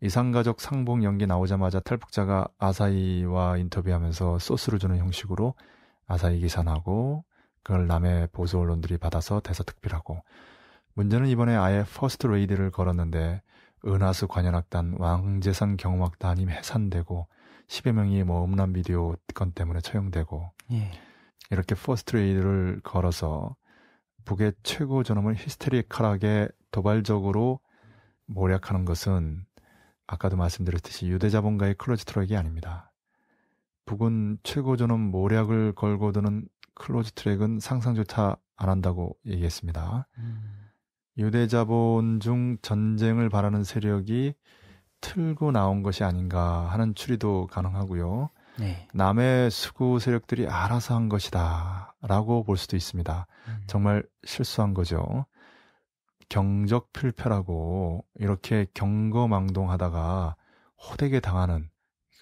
이상가족 상봉 연기 나오자마자 탈북자가 아사이와 인터뷰하면서 소스를 주는 형식으로 아사이기사나고 그걸 남의 보수 언론들이 받아서 대사특필하고 문제는 이번에 아예 퍼스트 레이드를 걸었는데 은하수 관현악단, 왕재산 경음악단이 해산되고 10여 명이 뭐음난 비디오 건 때문에 처형되고 예. 이렇게 퍼스트레이드를 걸어서 북의 최고 전엄을 히스테리컬하게 도발적으로 모략하는 것은 아까도 말씀드렸듯이 유대 자본가의 클로즈 트랙이 아닙니다. 북은 최고 전엄 모략을 걸고 드는 클로즈 트랙은 상상조차 안 한다고 얘기했습니다. 음. 유대 자본 중 전쟁을 바라는 세력이 틀고 나온 것이 아닌가 하는 추리도 가능하고요. 네. 남의 수구 세력들이 알아서 한 것이다 라고 볼 수도 있습니다. 음. 정말 실수한 거죠. 경적 필패라고 이렇게 경거망동하다가 호되게 당하는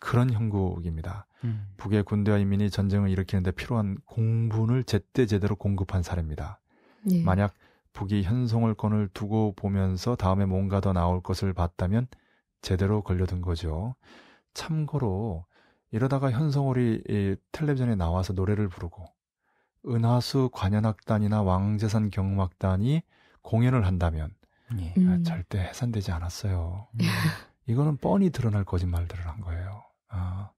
그런 형국입니다. 음. 북의 군대와 인민이 전쟁을 일으키는데 필요한 공분을 제때 제대로 공급한 사례입니다. 예. 만약 북이 현송을 건을 두고 보면서 다음에 뭔가 더 나올 것을 봤다면 제대로 걸려든 거죠. 참고로 이러다가 현송월이 텔레비전에 나와서 노래를 부르고 은하수 관현악단이나 왕재산 경음악단이 공연을 한다면 예. 음. 아, 절대 해산되지 않았어요. 음. 이거는 뻔히 드러날 거짓말들을 한 거예요. 아,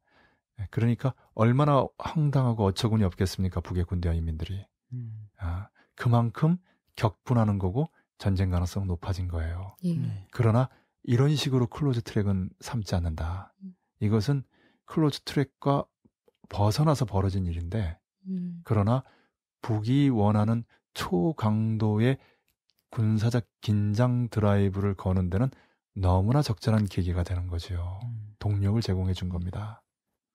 예, 그러니까 얼마나 황당하고 어처구니 없겠습니까 북의 군대와 인민들이. 음. 아, 그만큼 격분하는 거고 전쟁 가능성 높아진 거예요. 예. 네. 그러나 이런 식으로 클로즈 트랙은 삼지 않는다. 음. 이것은 클로즈 트랙과 벗어나서 벌어진 일인데 음. 그러나 북이 원하는 초강도의 군사적 긴장 드라이브를 거는 데는 너무나 적절한 계기가 되는 거지요. 음. 동력을 제공해 준 겁니다.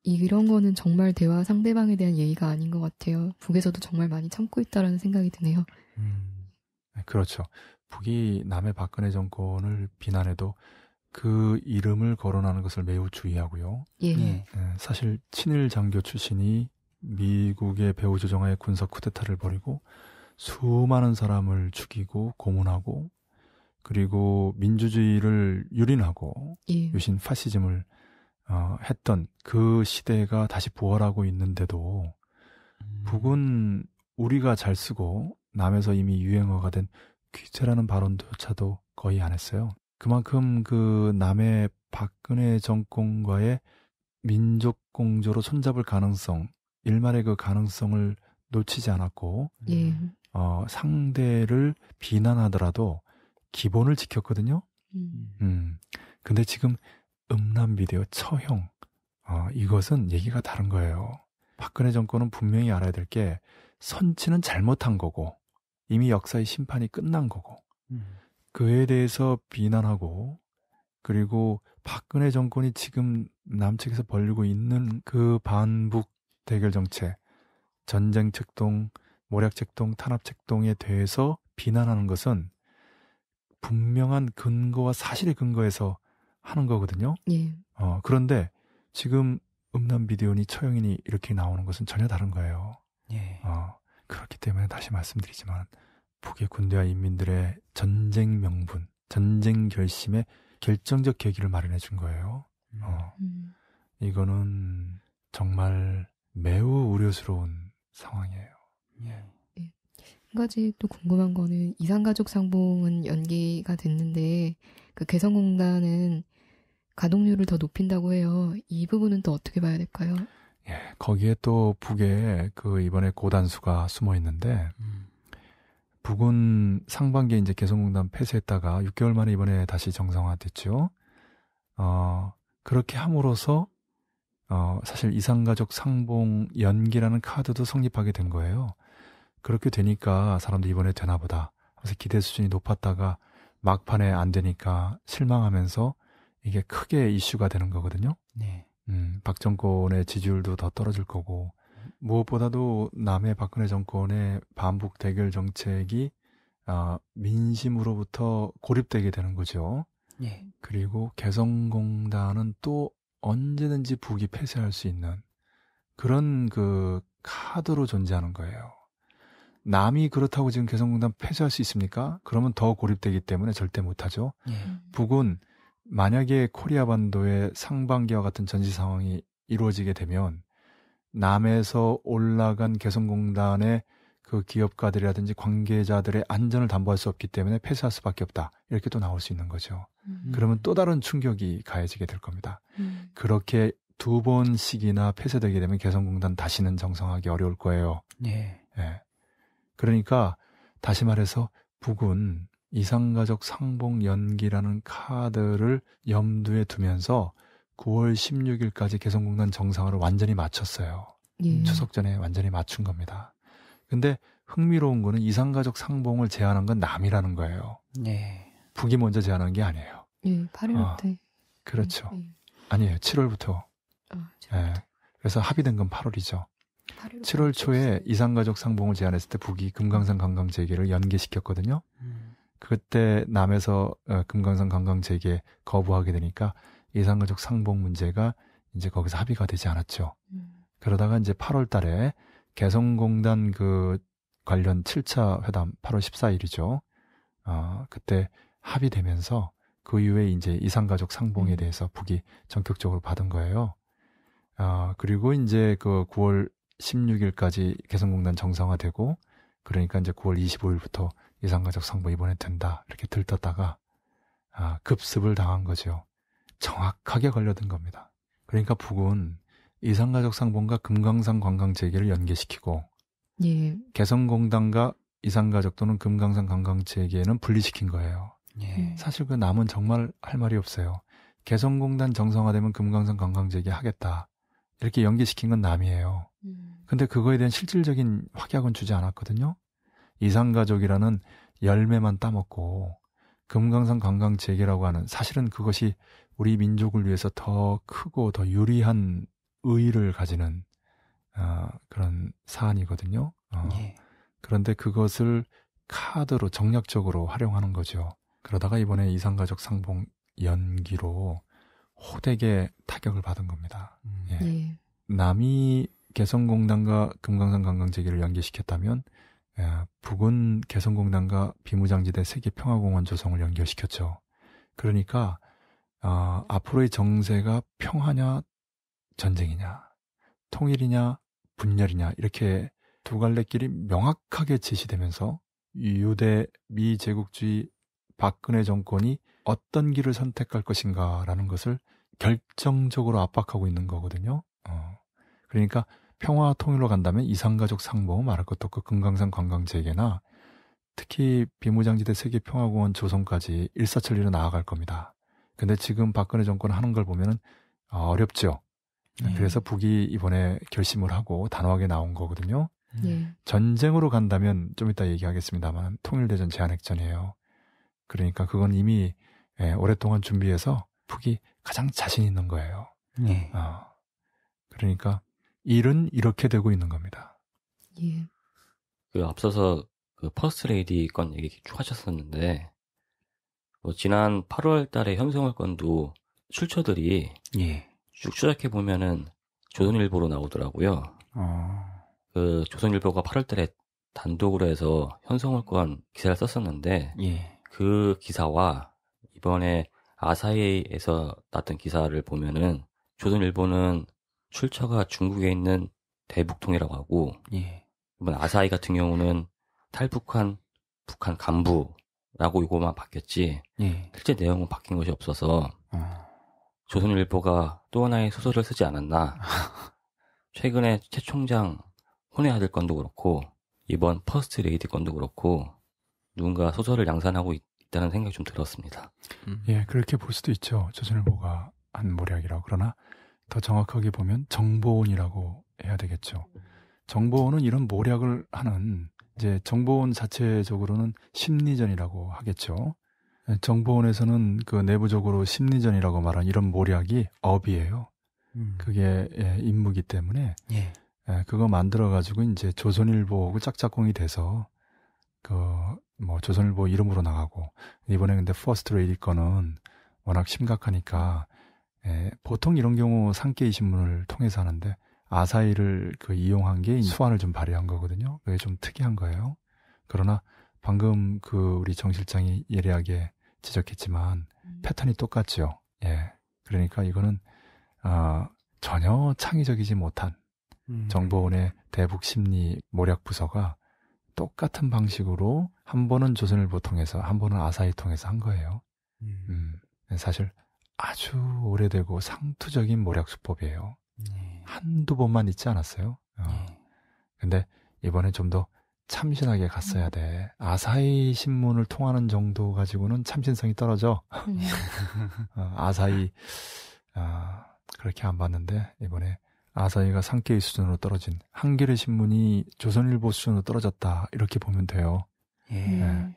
이런 거는 정말 대화 상대방에 대한 예의가 아닌 것 같아요. 북에서도 정말 많이 참고 있다라는 생각이 드네요. 음. 네, 그렇죠. 북이 남의 박근혜 정권을 비난해도 그 이름을 거론하는 것을 매우 주의하고요. 예. 예. 사실 친일 장교 출신이 미국의 배후조 정하에 군사 쿠데타를 벌이고 수많은 사람을 죽이고 고문하고 그리고 민주주의를 유린하고 예. 유신 파시즘을 어, 했던 그 시대가 다시 부활하고 있는데도 음. 북은 우리가 잘 쓰고 남에서 이미 유행어가 된 귀체라는 발언조차도 거의 안 했어요. 그만큼 그 남의 박근혜 정권과의 민족 공조로 손잡을 가능성, 일말의 그 가능성을 놓치지 않았고 예. 어, 상대를 비난하더라도 기본을 지켰거든요. 음. 음. 근데 지금 음란 비디오 처형 어, 이것은 얘기가 다른 거예요. 박근혜 정권은 분명히 알아야 될 게 선치는 잘못한 거고 이미 역사의 심판이 끝난 거고 음. 그에 대해서 비난하고 그리고 박근혜 정권이 지금 남측에서 벌리고 있는 그 반북 대결 정책 전쟁 책동 모략 책동 탄압 책동에 대해서 비난하는 것은 분명한 근거와 사실의 근거에서 하는 거거든요. 예. 어, 그런데 지금 음란 비디오니 처형이니 이렇게 나오는 것은 전혀 다른 거예요. 예. 어, 그렇기 때문에 다시 말씀드리지만 북의 군대와 인민들의 전쟁 명분, 전쟁 결심의 결정적 계기를 마련해 준 거예요. 음. 어. 음. 이거는 정말 매우 우려스러운 상황이에요. 예. 예. 한 가지 또 궁금한 거는 이산가족 상봉은 연기가 됐는데 그 개성공단은 가동률을 더 높인다고 해요. 이 부분은 또 어떻게 봐야 될까요? 예, 거기에 또 북에 그 이번에 고단수가 숨어 있는데 음. 북은 상반기에 이제 개성공단 폐쇄했다가 6개월 만에 이번에 다시 정상화됐죠. 어, 그렇게 함으로써 어, 사실 이상가족 상봉 연기라는 카드도 성립하게 된 거예요. 그렇게 되니까 사람들이 이번에 되나 보다. 그래서 기대 수준이 높았다가 막판에 안 되니까 실망하면서 이게 크게 이슈가 되는 거거든요. 네. 음, 박 정권의 지지율도 더 떨어질 거고 무엇보다도 남의 박근혜 정권의 반북 대결 정책이 아, 민심으로부터 고립되게 되는 거죠. 예. 그리고 개성공단은 또 언제든지 북이 폐쇄할 수 있는 그런 그 카드로 존재하는 거예요. 남이 그렇다고 지금 개성공단 폐쇄할 수 있습니까? 그러면 더 고립되기 때문에 절대 못하죠. 예. 북은 만약에 코리아 반도의 상반기와 같은 전시 상황이 이루어지게 되면 남에서 올라간 개성공단의 그 기업가들이라든지 관계자들의 안전을 담보할 수 없기 때문에 폐쇄할 수밖에 없다. 이렇게 또 나올 수 있는 거죠. 음. 그러면 또 다른 충격이 가해지게 될 겁니다. 음. 그렇게 두 번씩이나 폐쇄되게 되면 개성공단 다시는 정상화하기 어려울 거예요. 예. 예. 그러니까 다시 말해서 북은 이상가족 상봉 연기라는 카드를 염두에 두면서 9월 16일까지 개성공단 정상화를 완전히 마쳤어요. 예. 추석 전에 완전히 맞춘 겁니다. 근데 흥미로운 거는 이상가족 상봉을 제안한 건 남이라는 거예요. 네. 북이 먼저 제안한 게 아니에요. 예, 8일 어, 때. 그렇죠. 예. 아니에요. 7월부터. 아, 예. 그래서 합의된 건 8월이죠. 7월 초에 이상가족 상봉을 제안했을 때 북이 금강산 관광 재개를 연기시켰거든요. 음. 그때 남에서 어, 금강산 관광 재개 거부하게 되니까 이산가족 상봉 문제가 이제 거기서 합의가 되지 않았죠. 음. 그러다가 이제 8월 달에 개성공단 그 관련 7차 회담 8월 14일이죠. 어, 그때 합의되면서 그 이후에 이제 이산가족 상봉에 음. 대해서 북이 전격적으로 받은 거예요. 아, 그리고 이제 그 9월 16일까지 개성공단 정상화되고 그러니까 이제 9월 25일부터 이상가족 상부 입원해 된다 이렇게 들떴다가 아, 급습을 당한 거죠. 정확하게 걸려든 겁니다. 그러니까 북은 이상가족 상봉과 금강산 관광 재개를 연계시키고 예. 개성공단과 이상가족 또는 금강산 관광 재개는 분리시킨 거예요. 예. 사실 그 남은 정말 할 말이 없어요. 개성공단 정상화되면 금강산 관광 재개 하겠다 이렇게 연계시킨 건 남이에요. 음. 근데 그거에 대한 실질적인 확약은 주지 않았거든요. 이산가족이라는 열매만 따먹고 금강산 관광 재개라고 하는 사실은 그것이 우리 민족을 위해서 더 크고 더 유리한 의의를 가지는 어, 그런 사안이거든요. 어, 예. 그런데 그것을 카드로 정략적으로 활용하는 거죠. 그러다가 이번에 이산가족 상봉 연기로 호되게 타격을 받은 겁니다. 음. 예. 예. 남이 개성공단과 금강산 관광재개를 연기시켰다면 북은 개성공단과 비무장지대 세계평화공원 조성을 연결시켰죠. 그러니까 어, 앞으로의 정세가 평화냐 전쟁이냐 통일이냐 분열이냐 이렇게 두 갈래 길이 명확하게 제시되면서 유대 미제국주의 박근혜 정권이 어떤 길을 선택할 것인가라는 것을 결정적으로 압박하고 있는 거거든요. 어, 그러니까 평화 통일로 간다면 이산가족 상봉 말할 것도 없고 금강산 관광 재개나 특히 비무장지대 세계평화공원 조성까지 일사천리로 나아갈 겁니다. 근데 지금 박근혜 정권 하는 걸 보면은 어렵죠. 예. 그래서 북이 이번에 결심을 하고 단호하게 나온 거거든요. 음. 예. 전쟁으로 간다면 좀 이따 얘기하겠습니다만 통일대전 제한핵전이에요. 그러니까 그건 이미 예, 오랫동안 준비해서 북이 가장 자신 있는 거예요. 예. 어, 그러니까 일은 이렇게 되고 있는 겁니다. 예. 그 앞서서 그 퍼스트 레이디 건 얘기 쭉 하셨었는데 뭐 지난 8월 달에 현성월 건도 출처들이 예. 쭉 추적해 보면은 조선일보로 나오더라고요. 어. 그 조선일보가 8월 달에 단독으로 해서 현성월건 기사를 썼었는데 예. 그 기사와 이번에 아사히에서 났던 기사를 보면은 조선일보는 출처가 중국에 있는 대북통이라고 하고 예. 이번 아사히 같은 경우는 탈북한 북한 간부라고 이거만 바뀌었지 예. 실제 내용은 바뀐 것이 없어서 어. 조선일보가 또 하나의 소설을 쓰지 않았나 최근에 최 총장 혼의 아들 건도 그렇고 이번 퍼스트 레이디 건도 그렇고 누군가 소설을 양산하고 있, 다는 생각이 좀 들었습니다. 음. 예, 그렇게 볼 수도 있죠. 조선일보가 한 모략이라고 그러나 더 정확하게 보면 정보원이라고 해야 되겠죠. 정보원은 이런 모략을 하는 이제 정보원 자체적으로는 심리전이라고 하겠죠. 정보원에서는 그 내부적으로 심리전이라고 말한 이런 모략이 업이에요. 음. 그게 예, 임무기 때문에 예. 예, 그거 만들어 가지고 이제 조선일보 그 짝짝꿍이 돼서 그 뭐 조선일보 이름으로 나가고 이번에 근데 퍼스트 레이디 거는 워낙 심각하니까 예, 보통 이런 경우 상케이 신문을 통해서 하는데 아사히를 그 이용한 게 수완을 좀 발휘한 거거든요. 그게 좀 특이한 거예요. 그러나 방금 그 우리 정 실장이 예리하게 지적했지만 음. 패턴이 똑같죠. 예. 그러니까 이거는 어, 전혀 창의적이지 못한 음. 정보원의 대북 심리 모략 부서가 똑같은 방식으로 한 번은 조선일보 통해서 한 번은 아사히 통해서 한 거예요. 음. 음 사실 아주 오래되고 상투적인 모략 수법이에요. 네. 한두 번만 있지 않았어요. 어. 네. 근데 이번엔 좀더 참신하게 갔어야 돼. 아사히 신문을 통하는 정도 가지고는 참신성이 떨어져. 네. 어, 아사히 아, 그렇게 안 봤는데 이번에 아사히가 상케의 수준으로 떨어진 한겨레 신문이 조선일보 수준으로 떨어졌다 이렇게 보면 돼요. 예. 예. 네.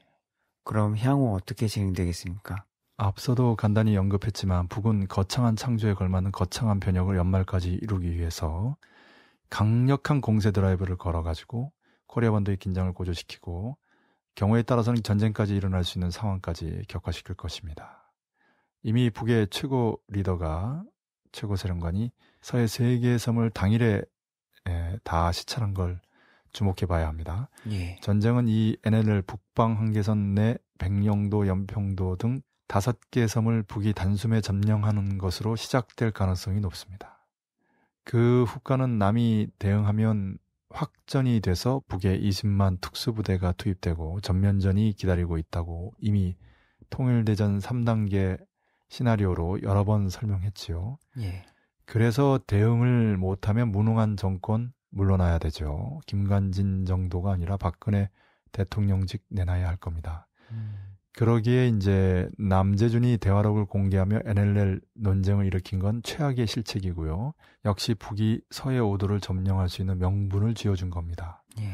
그럼 향후 어떻게 진행되겠습니까? 앞서도 간단히 언급했지만 북은 거창한 창조에 걸맞는 거창한 변혁을 연말까지 이루기 위해서 강력한 공세 드라이브를 걸어가지고 코리아 반도의 긴장을 고조시키고 경우에 따라서는 전쟁까지 일어날 수 있는 상황까지 격화시킬 것입니다. 이미 북의 최고 리더가 최고 세령관이 서해 세 개의 섬을 당일에 예, 다 시찰한 걸 주목해 봐야 합니다. 예. 전쟁은 이 NLL 북방 한계선 내 백령도, 연평도 등 다섯 개 섬을 북이 단숨에 점령하는 것으로 시작될 가능성이 높습니다. 그 후과는 남이 대응하면 확전이 돼서 북에 20만 특수부대가 투입되고 전면전이 기다리고 있다고 이미 통일대전 3단계 시나리오로 여러 번 설명했지요. 예. 그래서 대응을 못하면 무능한 정권 물러나야 되죠. 김관진 정도가 아니라 박근혜 대통령직 내놔야 할 겁니다. 음. 그러기에 이제 남재준이 대화록을 공개하며 NLL 논쟁을 일으킨 건 최악의 실책이고요. 역시 북이 서해 오도를 점령할 수 있는 명분을 지어준 겁니다. 예.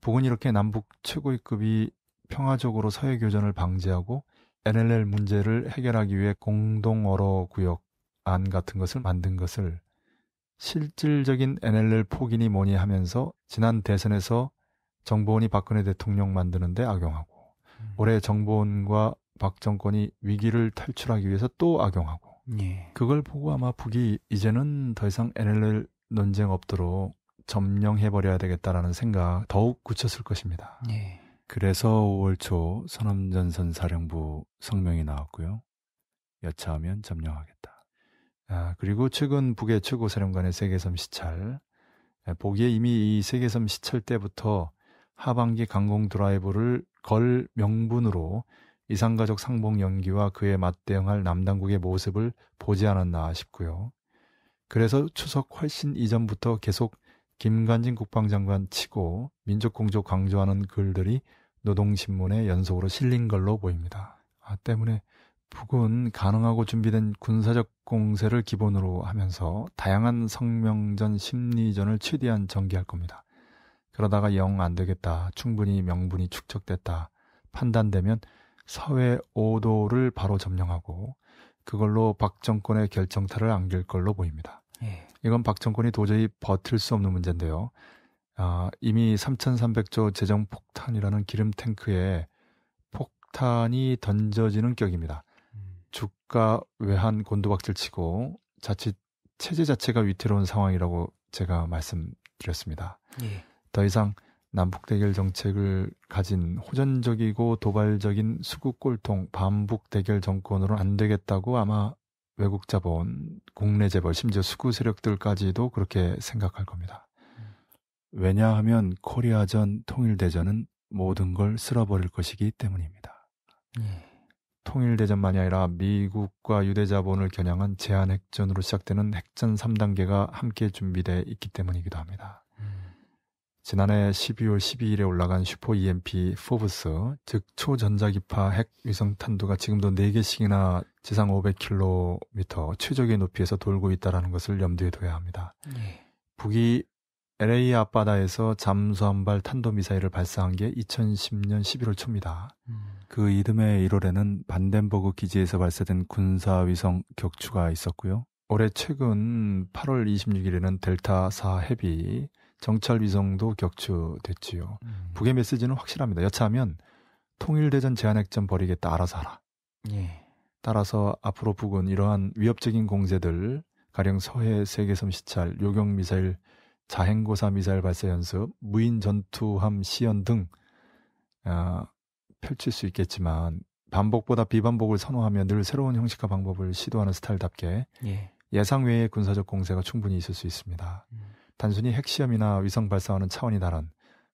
북은 이렇게 남북 최고위급이 평화적으로 서해 교전을 방지하고 NLL 문제를 해결하기 위해 공동 어로 구역 안 같은 것을 만든 것을 실질적인 NLL 포기니 뭐니 하면서 지난 대선에서 정보원이 박근혜 대통령 만드는데 악용하고 올해 정본과 박 정권이 위기를 탈출하기 위해서 또 악용하고 예. 그걸 보고 아마 북이 이제는 더 이상 NLL 논쟁 없도록 점령해버려야 되겠다라는 생각 더욱 굳혔을 것입니다. 예. 그래서 5월 초서남전선 사령부 성명이 나왔고요. 여차하면 점령하겠다. 아, 그리고 최근 북의 최고 사령관의 세계섬 시찰. 아, 보기에 이미 이 세계섬 시찰 때부터 하반기 강공 드라이브를 걸 명분으로 이상가족 상봉 연기와 그에 맞대응할 남당국의 모습을 보지 않았나 싶고요. 그래서 추석 훨씬 이전부터 계속 김관진 국방장관 치고 민족공조 강조하는 글들이 노동신문에 연속으로 실린 걸로 보입니다. 아, 때문에 북은 가능하고 준비된 군사적 공세를 기본으로 하면서 다양한 성명전 심리전을 최대한 전개할 겁니다. 그러다가 영 안 되겠다. 충분히 명분이 축적됐다. 판단되면 사회 5도를 바로 점령하고 그걸로 박 정권의 결정타를 안길 걸로 보입니다. 예. 이건 박 정권이 도저히 버틸 수 없는 문제인데요. 아, 이미 3,300조 재정 폭탄이라는 기름 탱크에 폭탄이 던져지는 격입니다. 음. 주가 외환 곤두박질치고 자칫 체제 자체가 위태로운 상황이라고 제가 말씀드렸습니다. 예. 더 이상 남북 대결 정책을 가진 호전적이고 도발적인 수구 꼴통 반북 대결 정권으로는 안 되겠다고 아마 외국 자본, 국내 재벌, 심지어 수구 세력들까지도 그렇게 생각할 겁니다. 왜냐하면 코리아전 통일대전은 모든 걸 쓸어버릴 것이기 때문입니다. 음. 통일대전만이 아니라 미국과 유대자본을 겨냥한 제한핵전으로 시작되는 핵전 3단계가 함께 준비되어 있기 때문이기도 합니다. 지난해 12월 12일에 올라간 슈퍼 EMP 포브스 즉 초전자기파 핵 위성 탄도가 지금도 4개씩이나 지상 500km 최적의 높이에서 돌고 있다라는 것을 염두에 둬야 합니다. 네. 북이 LA 앞바다에서 잠수함발 탄도미사일을 발사한 게 2010년 11월 초입니다. 음. 그 이듬해 1월에는 반덴버그 기지에서 발사된 군사위성 격추가 있었고요. 올해 최근 8월 26일에는 델타 4 헤비, 정찰 위성도 격추됐지요. 음. 북의 메시지는 확실합니다. 여차하면 통일대전 제한핵전 버리겠다 알아서 하라. 예. 따라서 앞으로 북은 이러한 위협적인 공세들 가령 서해 세계섬 시찰, 요격 미사일, 자행고사 미사일 발사 연습, 무인 전투함 시연 등 어, 펼칠 수 있겠지만 반복보다 비반복을 선호하며 늘 새로운 형식과 방법을 시도하는 스타일답게 예. 예상 외의 군사적 공세가 충분히 있을 수 있습니다. 음. 단순히 핵시험이나 위성 발사와는 차원이 다른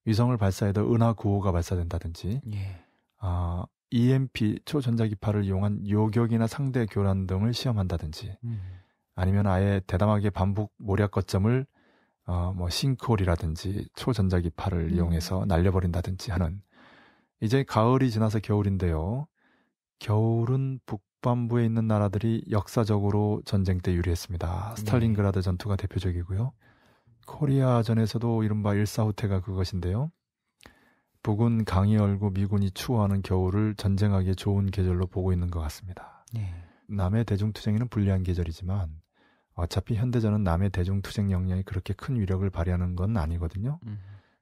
위성을 발사해도 은하 9호가 발사된다든지 예. 아, EMP 초전자기파를 이용한 요격이나 상대 교란 등을 시험한다든지 음. 아니면 아예 대담하게 반복 모략 거점을 어, 뭐 싱크홀이라든지 초전자기파를 음. 이용해서 날려버린다든지 하는 이제 가을이 지나서 겨울인데요. 겨울은 북반부에 있는 나라들이 역사적으로 전쟁 때 유리했습니다. 예. 스탈린그라드 전투가 대표적이고요. 코리아전에서도 이른바 일사후퇴가 그것인데요. 북은 강이 얼고 미군이 추워하는 겨울을 전쟁하기에 좋은 계절로 보고 있는 것 같습니다. 네. 남의 대중투쟁에는 불리한 계절이지만 어차피 현대전은 남의 대중투쟁 역량이 그렇게 큰 위력을 발휘하는 건 아니거든요. 음.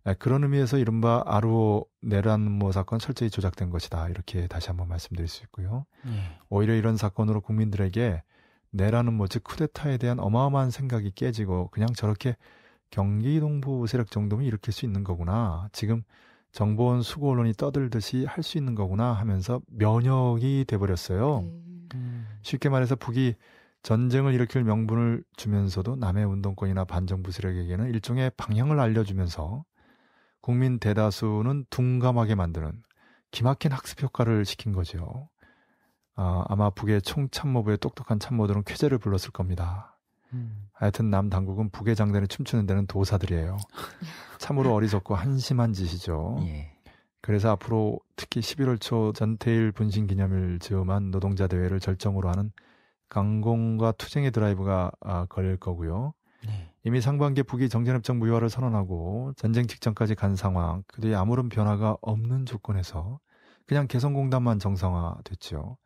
아, 그런 의미에서 이른바 아루오 내란모 사건 철저히 조작된 것이다. 이렇게 다시 한번 말씀드릴 수 있고요. 네. 오히려 이런 사건으로 국민들에게 내란은 뭐지 쿠데타에 대한 어마어마한 생각이 깨지고 그냥 저렇게 경기 동부 세력 정도면 일으킬 수 있는 거구나. 지금 정보원 수고 언론이 떠들듯이 할 수 있는 거구나 하면서 면역이 돼버렸어요. 네. 음. 쉽게 말해서 북이 전쟁을 일으킬 명분을 주면서도 남의 운동권이나 반정부 세력에게는 일종의 방향을 알려주면서 국민 대다수는 둔감하게 만드는 기막힌 학습 효과를 시킨 거죠. 아, 아마 북의 총참모부의 똑똑한 참모들은 쾌재를 불렀을 겁니다. 음. 하여튼 남 당국은 북의 장대를 춤추는 데는 도사들이에요. 참으로 어리석고 한심한 짓이죠. 예. 그래서 앞으로 특히 11월 초 전태일 분신 기념일 즈음한 노동자 대회를 절정으로 하는 강공과 투쟁의 드라이브가 아, 걸릴 거고요. 네. 이미 상반기 북이 정전협정 무효화를 선언하고 전쟁 직전까지 간 상황, 그뒤이 아무런 변화가 없는 조건에서 그냥 개성공단만 정상화됐죠.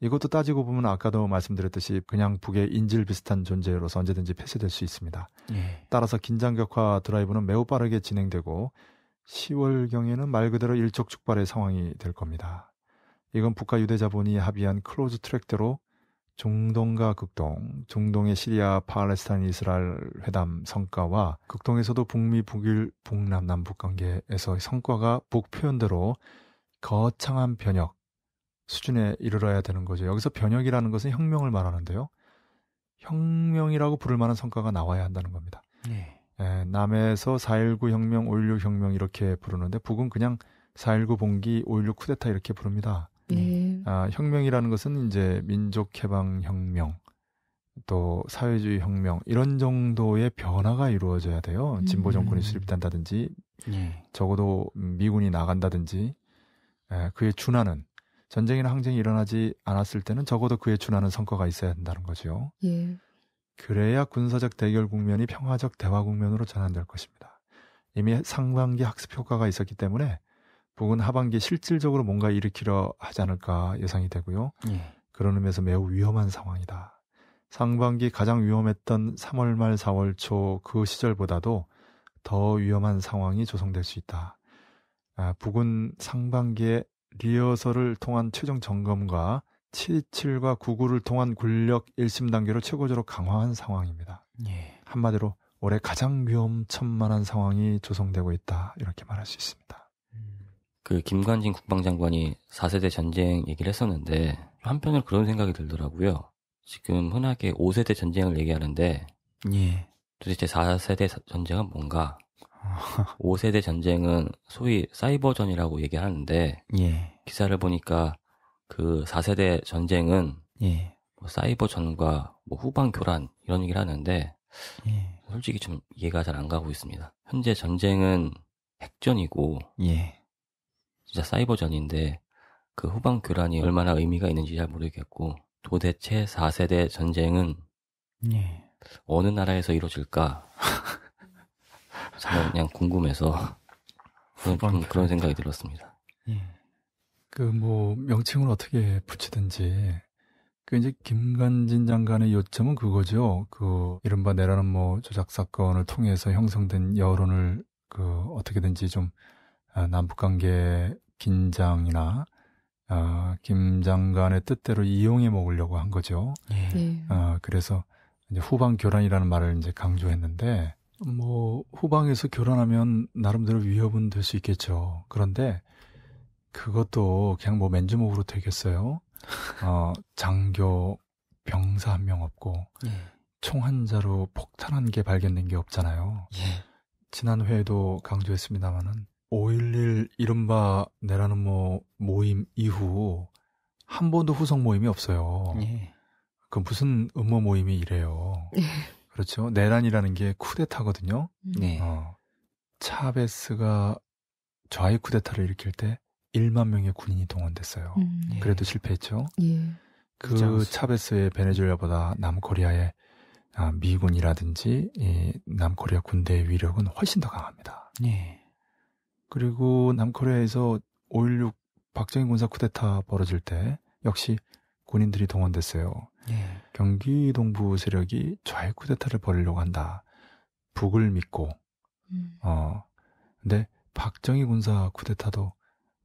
이것도 따지고 보면 아까도 말씀드렸듯이 그냥 북의 인질 비슷한 존재로서 언제든지 폐쇄될 수 있습니다. 예. 따라서 긴장 격화 드라이브는 매우 빠르게 진행되고 10월경에는 말 그대로 일촉즉발의 상황이 될 겁니다. 이건 북한 유대 자본이 합의한 클로즈 트랙대로 중동과 극동, 중동의 시리아, 팔레스타인, 이스라엘 회담 성과와 극동에서도 북미, 북일, 북남, 남북 관계에서 성과가 북 표현대로 거창한 변혁, 수준에 이르러야 되는 거죠. 여기서 변혁이라는 것은 혁명을 말하는데요. 혁명이라고 부를 만한 성과가 나와야 한다는 겁니다. 네. 예. 에, 예, 남에서 4.19 혁명, 5.16 혁명 이렇게 부르는데 북은 그냥 4.19 봉기, 5.16 쿠데타 이렇게 부릅니다. 네. 아, 혁명이라는 것은 이제 민족해방 혁명, 또 사회주의 혁명 이런 정도의 변화가 이루어져야 돼요. 진보 음. 정권이 수립된다든지, 네. 적어도 미군이 나간다든지 에, 그에 준하는 전쟁이나 항쟁이 일어나지 않았을 때는 적어도 그에 준하는 성과가 있어야 한다는 거지요. 예. 그래야 군사적 대결 국면이 평화적 대화 국면으로 전환될 것입니다. 이미 상반기 학습 효과가 있었기 때문에 북은 하반기 실질적으로 뭔가 일으키려 하지 않을까 예상이 되고요. 예. 그런 의미에서 매우 위험한 상황이다. 상반기 가장 위험했던 3월 말 4월 초 그 시절보다도 더 위험한 상황이 조성될 수 있다. 아, 북은 상반기에 리허설을 통한 최종 점검과 7.7과 9.9를 통한 군력 1심 단계로 최고조로 강화한 상황입니다. 예. 한마디로 올해 가장 위험천만한 상황이 조성되고 있다 이렇게 말할 수 있습니다. 음. 그 김관진 국방장관이 4세대 전쟁 얘기를 했었는데 한편으로 그런 생각이 들더라고요. 지금 흔하게 5세대 전쟁을 얘기하는데 예. 도대체 4세대 전쟁은 뭔가 5세대 전쟁은 소위 사이버전이라고 얘기하는데 예. 기사를 보니까 그 4세대 전쟁은 예. 뭐 사이버전과 뭐 후방 교란 이런 얘기를 하는데 예. 솔직히 좀 이해가 잘 안 가고 있습니다. 현재 전쟁은 핵전이고 예. 진짜 사이버전인데 그 후방 교란이 얼마나 의미가 있는지 잘 모르겠고 도대체 4세대 전쟁은 예. 어느 나라에서 이루어질까? 네, 그냥 궁금해서 그런, 그런 생각이 들었습니다. 예. 그뭐 명칭을 어떻게 붙이든지 그 이제 김관진 장관의 요점은 그거죠. 그 이른바 내라는 뭐 조작 사건을 통해서 형성된 여론을 그 어떻게든지 좀 아, 남북 관계 긴장이나 어, 김 장관의 뜻대로 이용해 먹으려고 한 거죠. 예. 어, 그래서 이제 후방 교란이라는 말을 이제 강조했는데 뭐후방에서 결혼하면 나름대로 위협은 될 수 있겠죠. 그런데 그것도 그냥 뭐 맨주먹으로 되겠어요. 어, 장교 병사 한 명 없고 예. 총한 자로 폭탄 한개 발견된 게 없잖아요. 예. 지난 회에도 강조했습니다마는 5.11 이른바 내라는 뭐 모임 이후 한 번도 후속 모임이 없어요. 예. 그 무슨 음모 모임이 이래요. 예. 그렇죠. 내란이라는 게 쿠데타거든요. 음. 네. 어, 차베스가 좌익 쿠데타를 일으킬 때 1만 명의 군인이 동원됐어요. 음. 네. 그래도 예. 실패했죠. 예. 그 그렇죠. 차베스의 베네수엘라보다 남코리아의 아, 미군이라든지 이 남코리아 군대의 위력은 훨씬 더 강합니다. 예. 그리고 남코리아에서 5.16 박정희 군사 쿠데타 벌어질 때 역시 군인들이 동원됐어요. 예. 경기 동부 세력이 좌익 쿠데타를 벌이려고 한다. 북을 믿고 음. 어 근데 박정희 군사 쿠데타도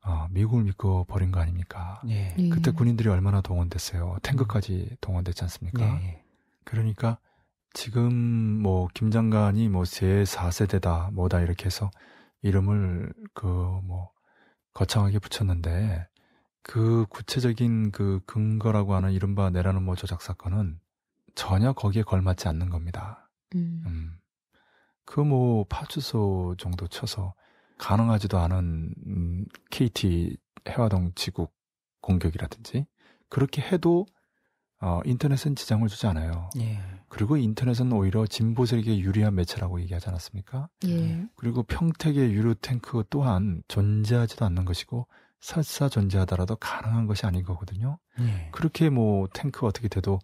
어, 미국을 믿고 버린 거 아닙니까? 예. 예. 그때 군인들이 얼마나 동원됐어요? 탱크까지 음. 동원됐지 않습니까? 예, 예. 그러니까 지금 뭐 김장관이 뭐 제4세대다 뭐다 이렇게 해서 이름을 그 뭐 거창하게 붙였는데 그 구체적인 그 근거라고 하는 이른바 내라는 뭐 조작 사건은 전혀 거기에 걸맞지 않는 겁니다. 음. 음. 그뭐 파출소 정도 쳐서 가능하지도 않은 음, KT 해화동 지국 공격이라든지 그렇게 해도 어, 인터넷은 지장을 주지 않아요. 예. 그리고 인터넷은 오히려 진보 세계에 유리한 매체라고 얘기하지 않았습니까? 예. 그리고 평택의 유류 탱크 또한 존재하지도 않는 것이고 설사 존재하더라도 가능한 것이 아닌 거거든요. 예. 그렇게 뭐 탱크 어떻게 돼도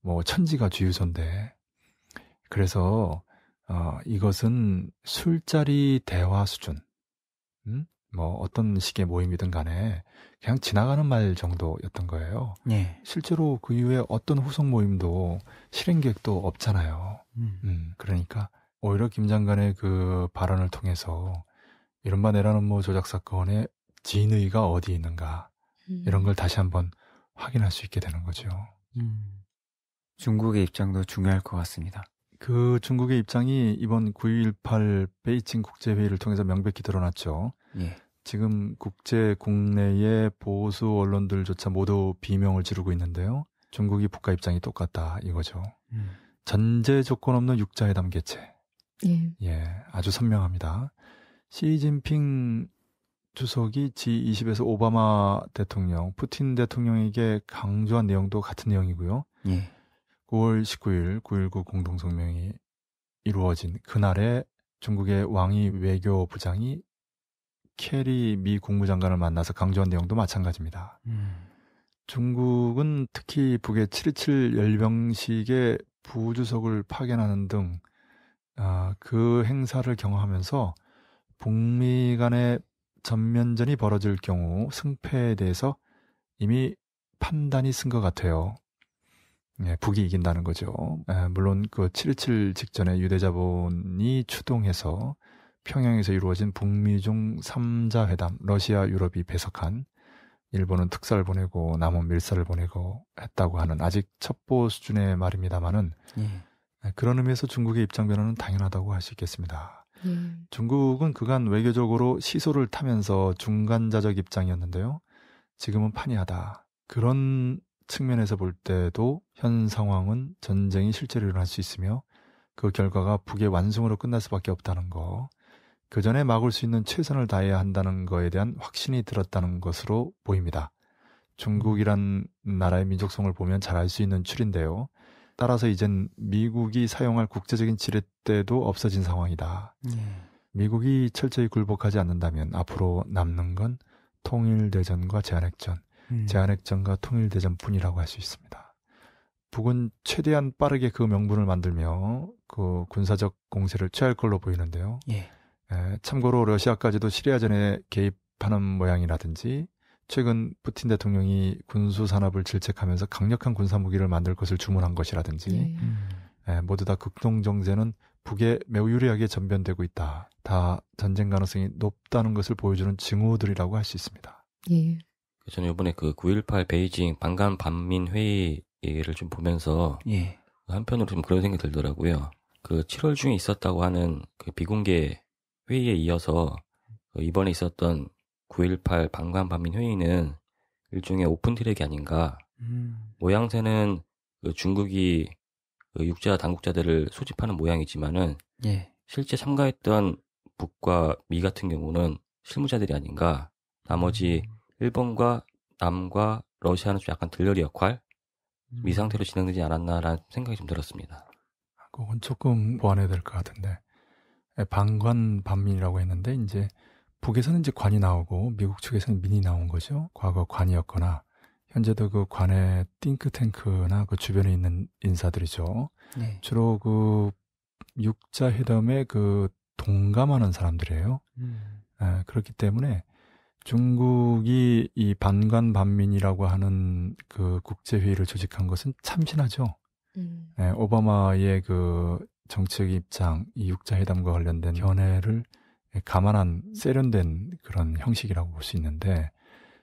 뭐 천지가 주유소인데 그래서 어, 이것은 술자리 대화 수준, 음? 뭐 어떤 식의 모임이든 간에 그냥 지나가는 말 정도였던 거예요. 예. 실제로 그 이후에 어떤 후속 모임도 실행 계획도 없잖아요. 음. 음, 그러니까 오히려 김 장관의 그 발언을 통해서 이른바 내라는 뭐 조작 사건의 진의가 어디 있는가 음. 이런 걸 음. 다시 한번 확인할 수 있게 되는 거죠. 음. 중국의 입장도 중요할 것 같습니다. 그 중국의 입장이 이번 9.18 베이징 국제회의를 통해서 명백히 드러났죠. 예. 지금 국제 국내의 보수 언론들조차 모두 비명을 지르고 있는데요. 중국이 국가 입장이 똑같다 이거죠. 음. 전제 조건 없는 육자회담 개최. 예. 예, 아주 선명합니다. 시진핑 주석이 G20에서 오바마 대통령, 푸틴 대통령에게 강조한 내용도 같은 내용이고요. 예. 9월 19일 9.19 공동성명이 이루어진 그날에 중국의 왕이 외교부장이 캐리 미 국무장관을 만나서 강조한 내용도 마찬가지입니다. 음. 중국은 특히 북의 7.27 열병식에 부주석을 파견하는 등, 아, 그 행사를 경험하면서 북미 간의 전면전이 벌어질 경우 승패에 대해서 이미 판단이 쓴 것 같아요. 예, 북이 이긴다는 거죠. 예, 물론 그 7.7 직전에 유대자본이 추동해서 평양에서 이루어진 북미중 3자 회담, 러시아, 유럽이 배석한 일본은 특사를 보내고 남은 밀사를 보내고 했다고 하는 아직 첩보 수준의 말입니다만은 예. 예. 그런 의미에서 중국의 입장 변화는 당연하다고 할 수 있겠습니다. 음. 중국은 그간 외교적으로 시소를 타면서 중간자적 입장이었는데요. 지금은 판이하다. 그런 측면에서 볼 때도 현 상황은 전쟁이 실제로 일어날 수 있으며 그 결과가 북의 완성으로 끝날 수밖에 없다는 거. 그 전에 막을 수 있는 최선을 다해야 한다는 거에 대한 확신이 들었다는 것으로 보입니다. 중국이란 나라의 민족성을 보면 잘 알 수 있는 출인데요. 따라서 이젠 미국이 사용할 국제적인 지렛대도 없어진 상황이다. 예. 미국이 철저히 굴복하지 않는다면 앞으로 남는 건 통일대전과 제한핵전, 음. 제한핵전과 통일대전뿐이라고 할 수 있습니다. 북은 최대한 빠르게 그 명분을 만들며 그 군사적 공세를 취할 걸로 보이는데요. 예. 에, 예, 참고로 러시아까지도 시리아 전에 개입하는 모양이라든지 최근 푸틴 대통령이 군수 산업을 질책하면서 강력한 군사 무기를 만들 것을 주문한 것이라든지 예, 예. 음. 예, 모두 다 극동 정세는 북에 매우 유리하게 전변되고 있다. 다 전쟁 가능성이 높다는 것을 보여주는 증후들이라고할 수 있습니다. 예. 그 저는 이번에 그 9.18 베이징 반간 반민 회의를 좀 보면서 예. 한편으로 좀 그런 생각이 들더라고요. 그 7월 중에 있었다고 하는 그 비공개 회의에 이어서 그 이번에 있었던 9.18 방관 반민 회의는 일종의 오픈 트랙이 아닌가. 음. 모양새는 그 중국이 그 육자 당국자들을 소집하는 모양이지만은 예. 실제 참가했던 북과 미 같은 경우는 실무자들이 아닌가. 나머지 음. 일본과 남과 러시아는 좀 약간 들러리 역할 음. 이 상태로 진행되지 않았나라는 생각이 좀 들었습니다. 그건 조금 보완해야 될 것 같은데 예, 방관 반민이라고 했는데 이제 북에서는 이제 관이 나오고 미국 측에서는 민이 나온 거죠. 과거 관이었거나 현재도 그 관의 띵크탱크나 그 주변에 있는 인사들이죠. 네. 주로 그 육자 회담에 그 동감하는 사람들이에요. 음. 아, 그렇기 때문에 중국이 이 반관 반민이라고 하는 그 국제 회의를 조직한 것은 참신하죠. 음. 예, 오바마의 그 정책 입장, 이 육자 회담과 관련된 견해를 감안한 세련된 그런 형식이라고 볼 수 있는데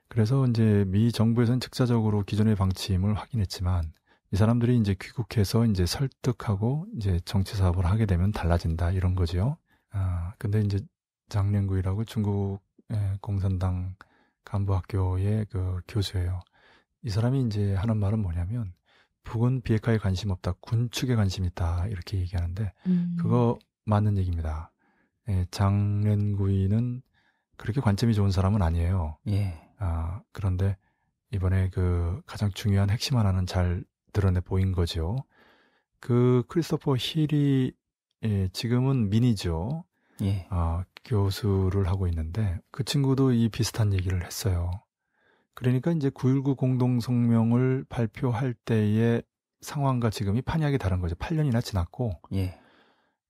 그래서 이제 미 정부에서는 즉사적으로 기존의 방침을 확인했지만 이 사람들이 이제 귀국해서 이제 설득하고 이제 정치 사업을 하게 되면 달라진다 이런 거지요. 아 근데 이제 장령구이라고 중국 공산당 간부학교의 그 교수예요. 이 사람이 이제 하는 말은 뭐냐면 북은 비핵화에 관심 없다, 군축에 관심 있다 이렇게 얘기하는데 음. 그거 맞는 얘기입니다. 예, 장렌구이는 그렇게 관점이 좋은 사람은 아니에요. 예. 아, 그런데 이번에 그 가장 중요한 핵심 하나는 잘 드러내 보인 거죠. 그 크리스토퍼 힐이 예, 지금은 미니죠 예. 아, 교수를 하고 있는데 그 친구도 이 비슷한 얘기를 했어요. 그러니까 이제 9.19 공동성명을 발표할 때의 상황과 지금이 판이하게 다른 거죠. 8년이나 지났고 예.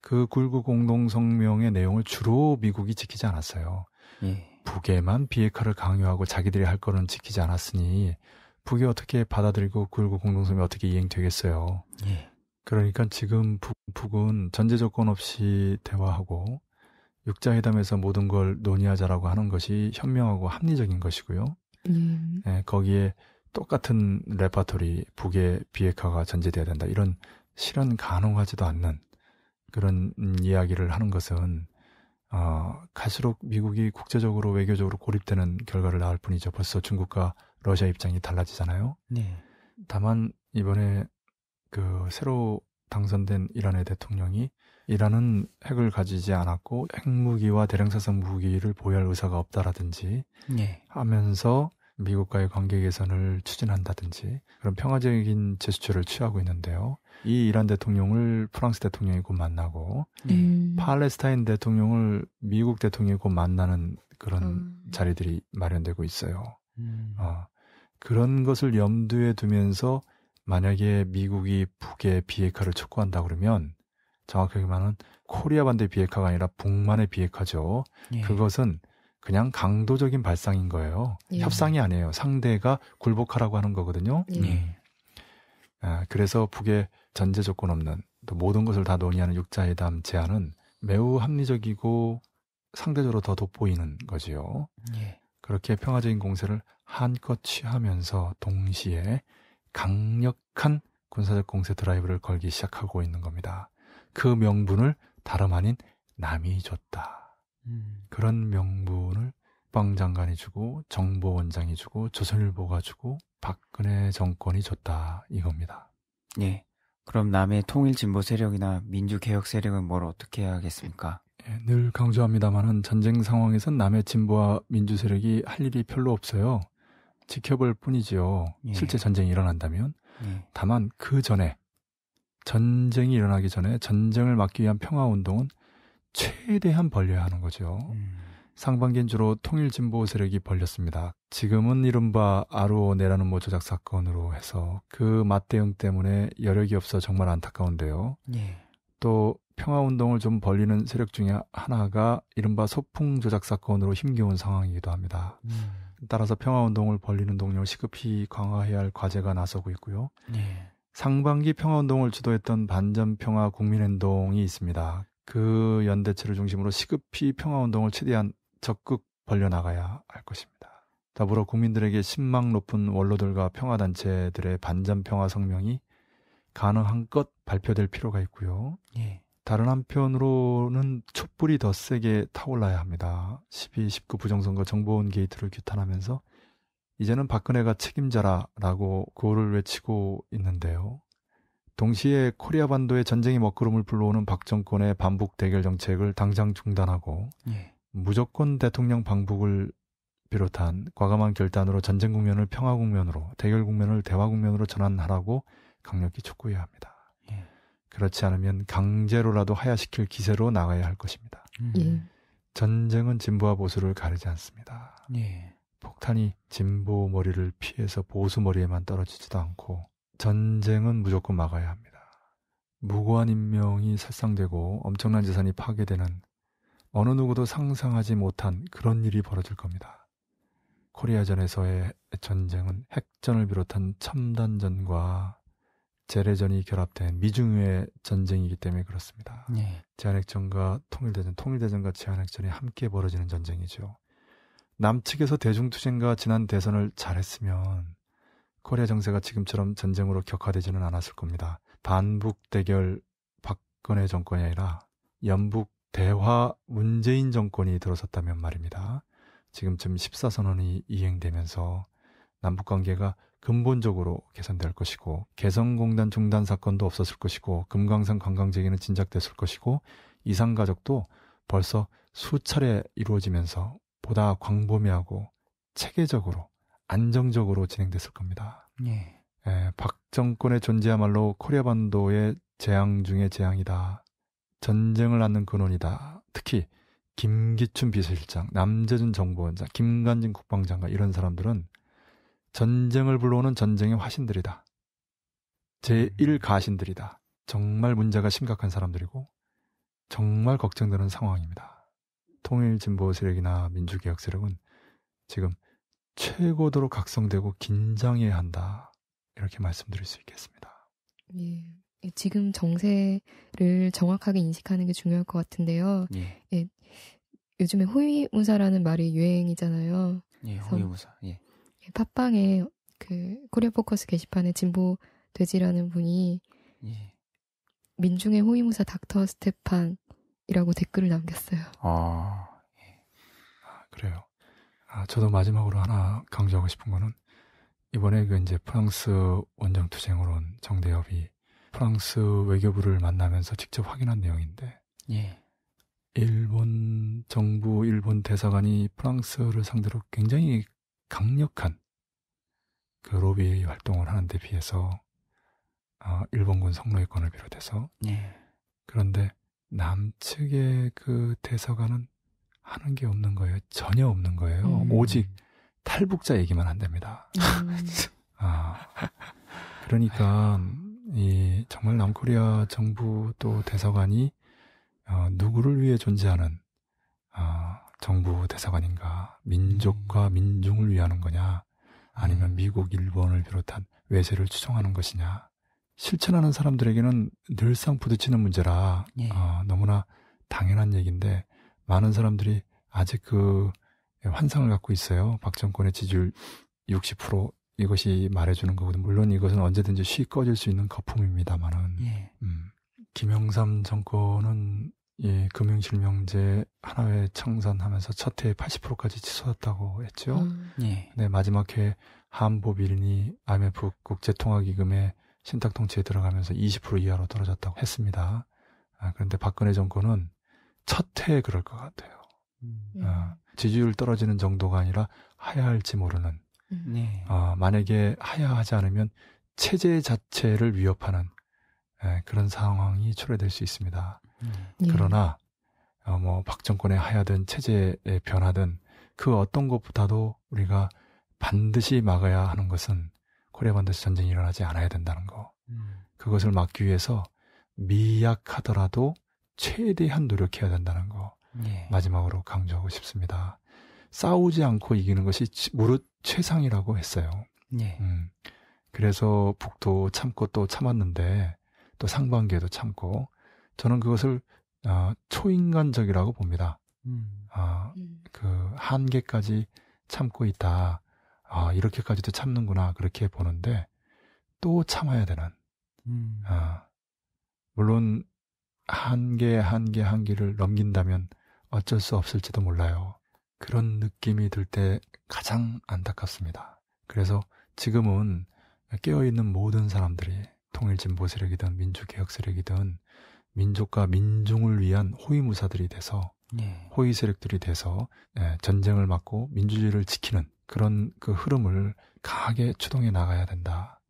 그 굴구 공동성명의 내용을 주로 미국이 지키지 않았어요. 예. 북에만 비핵화를 강요하고 자기들이 할 거는 지키지 않았으니 북이 어떻게 받아들이고 굴구 공동성명이 어떻게 이행되겠어요. 예. 그러니까 지금 북, 북은 전제 조건 없이 대화하고 육자회담에서 모든 걸 논의하자라고 하는 것이 현명하고 합리적인 것이고요. 음. 예, 거기에 똑같은 레파토리 북의 비핵화가 전제돼야 된다 이런 실현 가능하지도 않는 그런 이야기를 하는 것은 어, 갈수록 미국이 국제적으로 외교적으로 고립되는 결과를 낳을 뿐이죠. 벌써 중국과 러시아 입장이 달라지잖아요. 네. 다만 이번에 그 새로 당선된 이란의 대통령이 이란은 핵을 가지지 않았고 핵무기와 대량사성 무기를 보유할 의사가 없다라든지 네. 하면서 미국과의 관계 개선을 추진한다든지 그런 평화적인 제스처를 취하고 있는데요. 이 이란 대통령을 프랑스 대통령이 곧 만나고 네. 음. 팔레스타인 대통령을 미국 대통령이 곧 만나는 그런 음. 자리들이 마련되고 있어요. 음. 어, 그런 것을 염두에 두면서 만약에 미국이 북의 비핵화를 촉구한다 그러면 정확하게 말하면 코리아 반대 비핵화가 아니라 북만의 비핵화죠. 예. 그것은 그냥 강도적인 발상인 거예요. 예. 협상이 아니에요. 상대가 굴복하라고 하는 거거든요. 예. 예. 아, 그래서 북의 전제 조건 없는 또 모든 것을 다 논의하는 육자회담 제안은 매우 합리적이고 상대적으로 더 돋보이는 거지요. 예. 그렇게 평화적인 공세를 한껏 취하면서 동시에 강력한 군사적 공세 드라이브를 걸기 시작하고 있는 겁니다. 그 명분을 다름 아닌 남이 줬다. 음. 그런 명분을 국방장관이 주고 정보원장이 주고 조선일보가 주고 박근혜 정권이 줬다 이겁니다. 예. 그럼 남의 통일진보 세력이나 민주개혁 세력은 뭘 어떻게 해야겠습니까? 하늘 예, 강조합니다만은 전쟁 상황에선 남의 진보와 민주 세력이 할 일이 별로 없어요. 지켜볼 뿐이지요. 예. 실제 전쟁이 일어난다면. 예. 다만 그 전에 전쟁이 일어나기 전에 전쟁을 막기 위한 평화 운동은 최대한 벌려야 하는 거죠. 음. 상반기엔 주로 통일 진보 세력이 벌렸습니다. 지금은 이른바 아루오네라는 모조작 사건으로 해서 그 맞대응 때문에 여력이 없어 정말 안타까운데요. 예. 또 평화운동을 좀 벌리는 세력 중에 하나가 이른바 소풍 조작 사건으로 힘겨운 상황이기도 합니다. 음. 따라서 평화운동을 벌리는 동력을 시급히 강화해야 할 과제가 나서고 있고요. 예. 상반기 평화운동을 주도했던 반전평화 국민행동이 있습니다. 그 연대체를 중심으로 시급히 평화운동을 최대한 적극 벌려나가야 할 것입니다. 더불어 국민들에게 신망 높은 원로들과 평화단체들의 반전평화 성명이 가능한 것 발표될 필요가 있고요. 예. 다른 한편으로는 촛불이 더 세게 타올라야 합니다. 12, 19 부정선거 정보원 게이트를 규탄하면서 이제는 박근혜가 책임자라라고 구호를 외치고 있는데요. 동시에 코리아 반도의 전쟁이 먹구름을 불러오는 박 정권의 반북 대결 정책을 당장 중단하고 예. 무조건 대통령 방북을 비롯한 과감한 결단으로 전쟁 국면을 평화 국면으로 대결 국면을 대화 국면으로 전환하라고 강력히 촉구해야 합니다. 예. 그렇지 않으면 강제로라도 하야시킬 기세로 나가야 할 것입니다. 음. 예. 전쟁은 진보와 보수를 가리지 않습니다. 예. 폭탄이 진보 머리를 피해서 보수 머리에만 떨어지지도 않고 전쟁은 무조건 막아야 합니다. 무고한 인명이 살상되고 엄청난 재산이 파괴되는 어느 누구도 상상하지 못한 그런 일이 벌어질 겁니다. 코리아전에서의 전쟁은 핵전을 비롯한 첨단전과 재래전이 결합된 미중의 전쟁이기 때문에 그렇습니다. 네. 제한핵전과 통일대전, 통일대전과 제한핵전이 함께 벌어지는 전쟁이죠. 남측에서 대중투쟁과 지난 대선을 잘했으면 코리아 정세가 지금처럼 전쟁으로 격화되지는 않았을 겁니다. 반북 대결 박근혜 정권이 아니라 연북 대화 문재인 정권이 들어섰다면 말입니다. 지금쯤 14선언이 이행되면서 남북 관계가 근본적으로 개선될 것이고 개성공단 중단 사건도 없었을 것이고 금강산 관광재개는 진작됐을 것이고 이산가족도 벌써 수차례 이루어지면서 보다 광범위하고 체계적으로 안정적으로 진행됐을 겁니다. 예. 예, 박 정권의 존재야말로 코리아 반도의 재앙 중의 재앙이다. 전쟁을 하는 근원이다. 특히 김기춘 비서실장, 남재준 정보원장, 김관진 국방장관 이런 사람들은 전쟁을 불러오는 전쟁의 화신들이다. 제1가신들이다. 음. 정말 문제가 심각한 사람들이고 정말 걱정되는 상황입니다. 통일진보 세력이나 민주개혁 세력은 지금 최고도로 각성되고 긴장해야 한다. 이렇게 말씀드릴 수 있겠습니다. 예, 지금 정세를 정확하게 인식하는 게 중요할 것 같은데요. 예. 예 요즘에 호위무사라는 말이 유행이잖아요. 예, 호위무사. 예. 예. 팟빵에 그 코리아 포커스 게시판에 진보 돼지라는 분이 예. 민중의 호위무사 닥터 스테판이라고 댓글을 남겼어요. 아, 예. 아 그래요. 아, 저도 마지막으로 하나 강조하고 싶은 거는 이번에 그 이제 프랑스 원정투쟁으로 온 정대협이 프랑스 외교부를 만나면서 직접 확인한 내용인데 예. 일본 정부, 일본 대사관이 프랑스를 상대로 굉장히 강력한 그 로비 활동을 하는데 비해서 어, 일본군 성노예권을 비롯해서 예. 그런데 남측의 그 대사관은 하는 게 없는 거예요. 전혀 없는 거예요. 음. 오직 탈북자 얘기만 한답니다. 음. 아, 그러니까 아이 이 정말 남코리아 정부 또 대사관이 어, 누구를 위해 존재하는 어, 정부 대사관인가 민족과 음. 민중을 위하는 거냐 아니면 음. 미국 일본을 비롯한 외세를 추종하는 것이냐 실천하는 사람들에게는 늘상 부딪히는 문제라 예. 어, 너무나 당연한 얘기인데 많은 사람들이 아직 그 환상을 갖고 있어요 박정권의 지지율 60% 이것이 말해주는 거거든. 요 물론 이것은 언제든지 쉬 꺼질 수 있는 거품입니다만은. 예. 음, 김영삼 정권은 예, 금융실명제 하나회 청산하면서 첫 해에 80%까지 치솟았다고 했죠. 음. 예. 네, 마지막 해 한보 밀니 IMF 국제통화기금의 신탁통치에 들어가면서 20% 이하로 떨어졌다고 했습니다. 아, 그런데 박근혜 정권은 첫 해에 그럴 것 같아요. 음. 아, 지지율 떨어지는 정도가 아니라 하야 할지 모르는 음. 네. 아, 만약에 하야하지 않으면 체제 자체를 위협하는 에, 예, 그런 상황이 초래될 수 있습니다. 음. 네. 그러나 어, 뭐 박정권의 하야든 체제의 변화든 그 어떤 것보다도 우리가 반드시 막아야 하는 것은 코리아 반드체 전쟁이 일어나지 않아야 된다는 거. 음. 그것을 막기 위해서 미약하더라도 최대한 노력해야 된다는 거. 예. 마지막으로 강조하고 싶습니다. 싸우지 않고 이기는 것이 무릇 최상이라고 했어요. 예. 음. 그래서 북도 참고 또 참았는데 또 상반기에도 참고 저는 그것을 어, 초인간적이라고 봅니다. 음. 아, 그 한계까지 참고 있다. 아, 이렇게까지도 참는구나 그렇게 보는데 또 참아야 되는. 음. 아, 물론 한계 한계 한계를 넘긴다면 어쩔 수 없을지도 몰라요. 그런 느낌이 들 때 가장 안타깝습니다. 그래서 지금은 깨어있는 모든 사람들이 통일진보 세력이든 민주개혁 세력이든 민족과 민중을 위한 호위무사들이 돼서 네. 예. 호위 세력들이 돼서 전쟁을 막고 민주주의를 지키는 그런 그 흐름을 강하게 추동해 나가야 된다.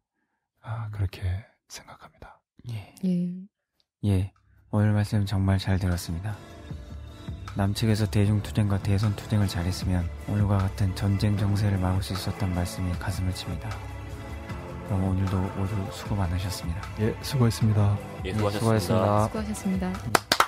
아, 음. 그렇게 생각합니다. 예. 예. 예. 오늘 말씀 정말 잘 들었습니다. 남측에서 대중투쟁과 대선투쟁을 잘했으면 오늘과 같은 전쟁 정세를 막을 수있었단 말씀이 가슴을 칩니다. 그럼 오늘도 모두 수고 많으셨습니다. 예, 수고했습니다. 예, 네, 수고하셨습니다. 수고하셨습니다. 수고하셨습니다. 음.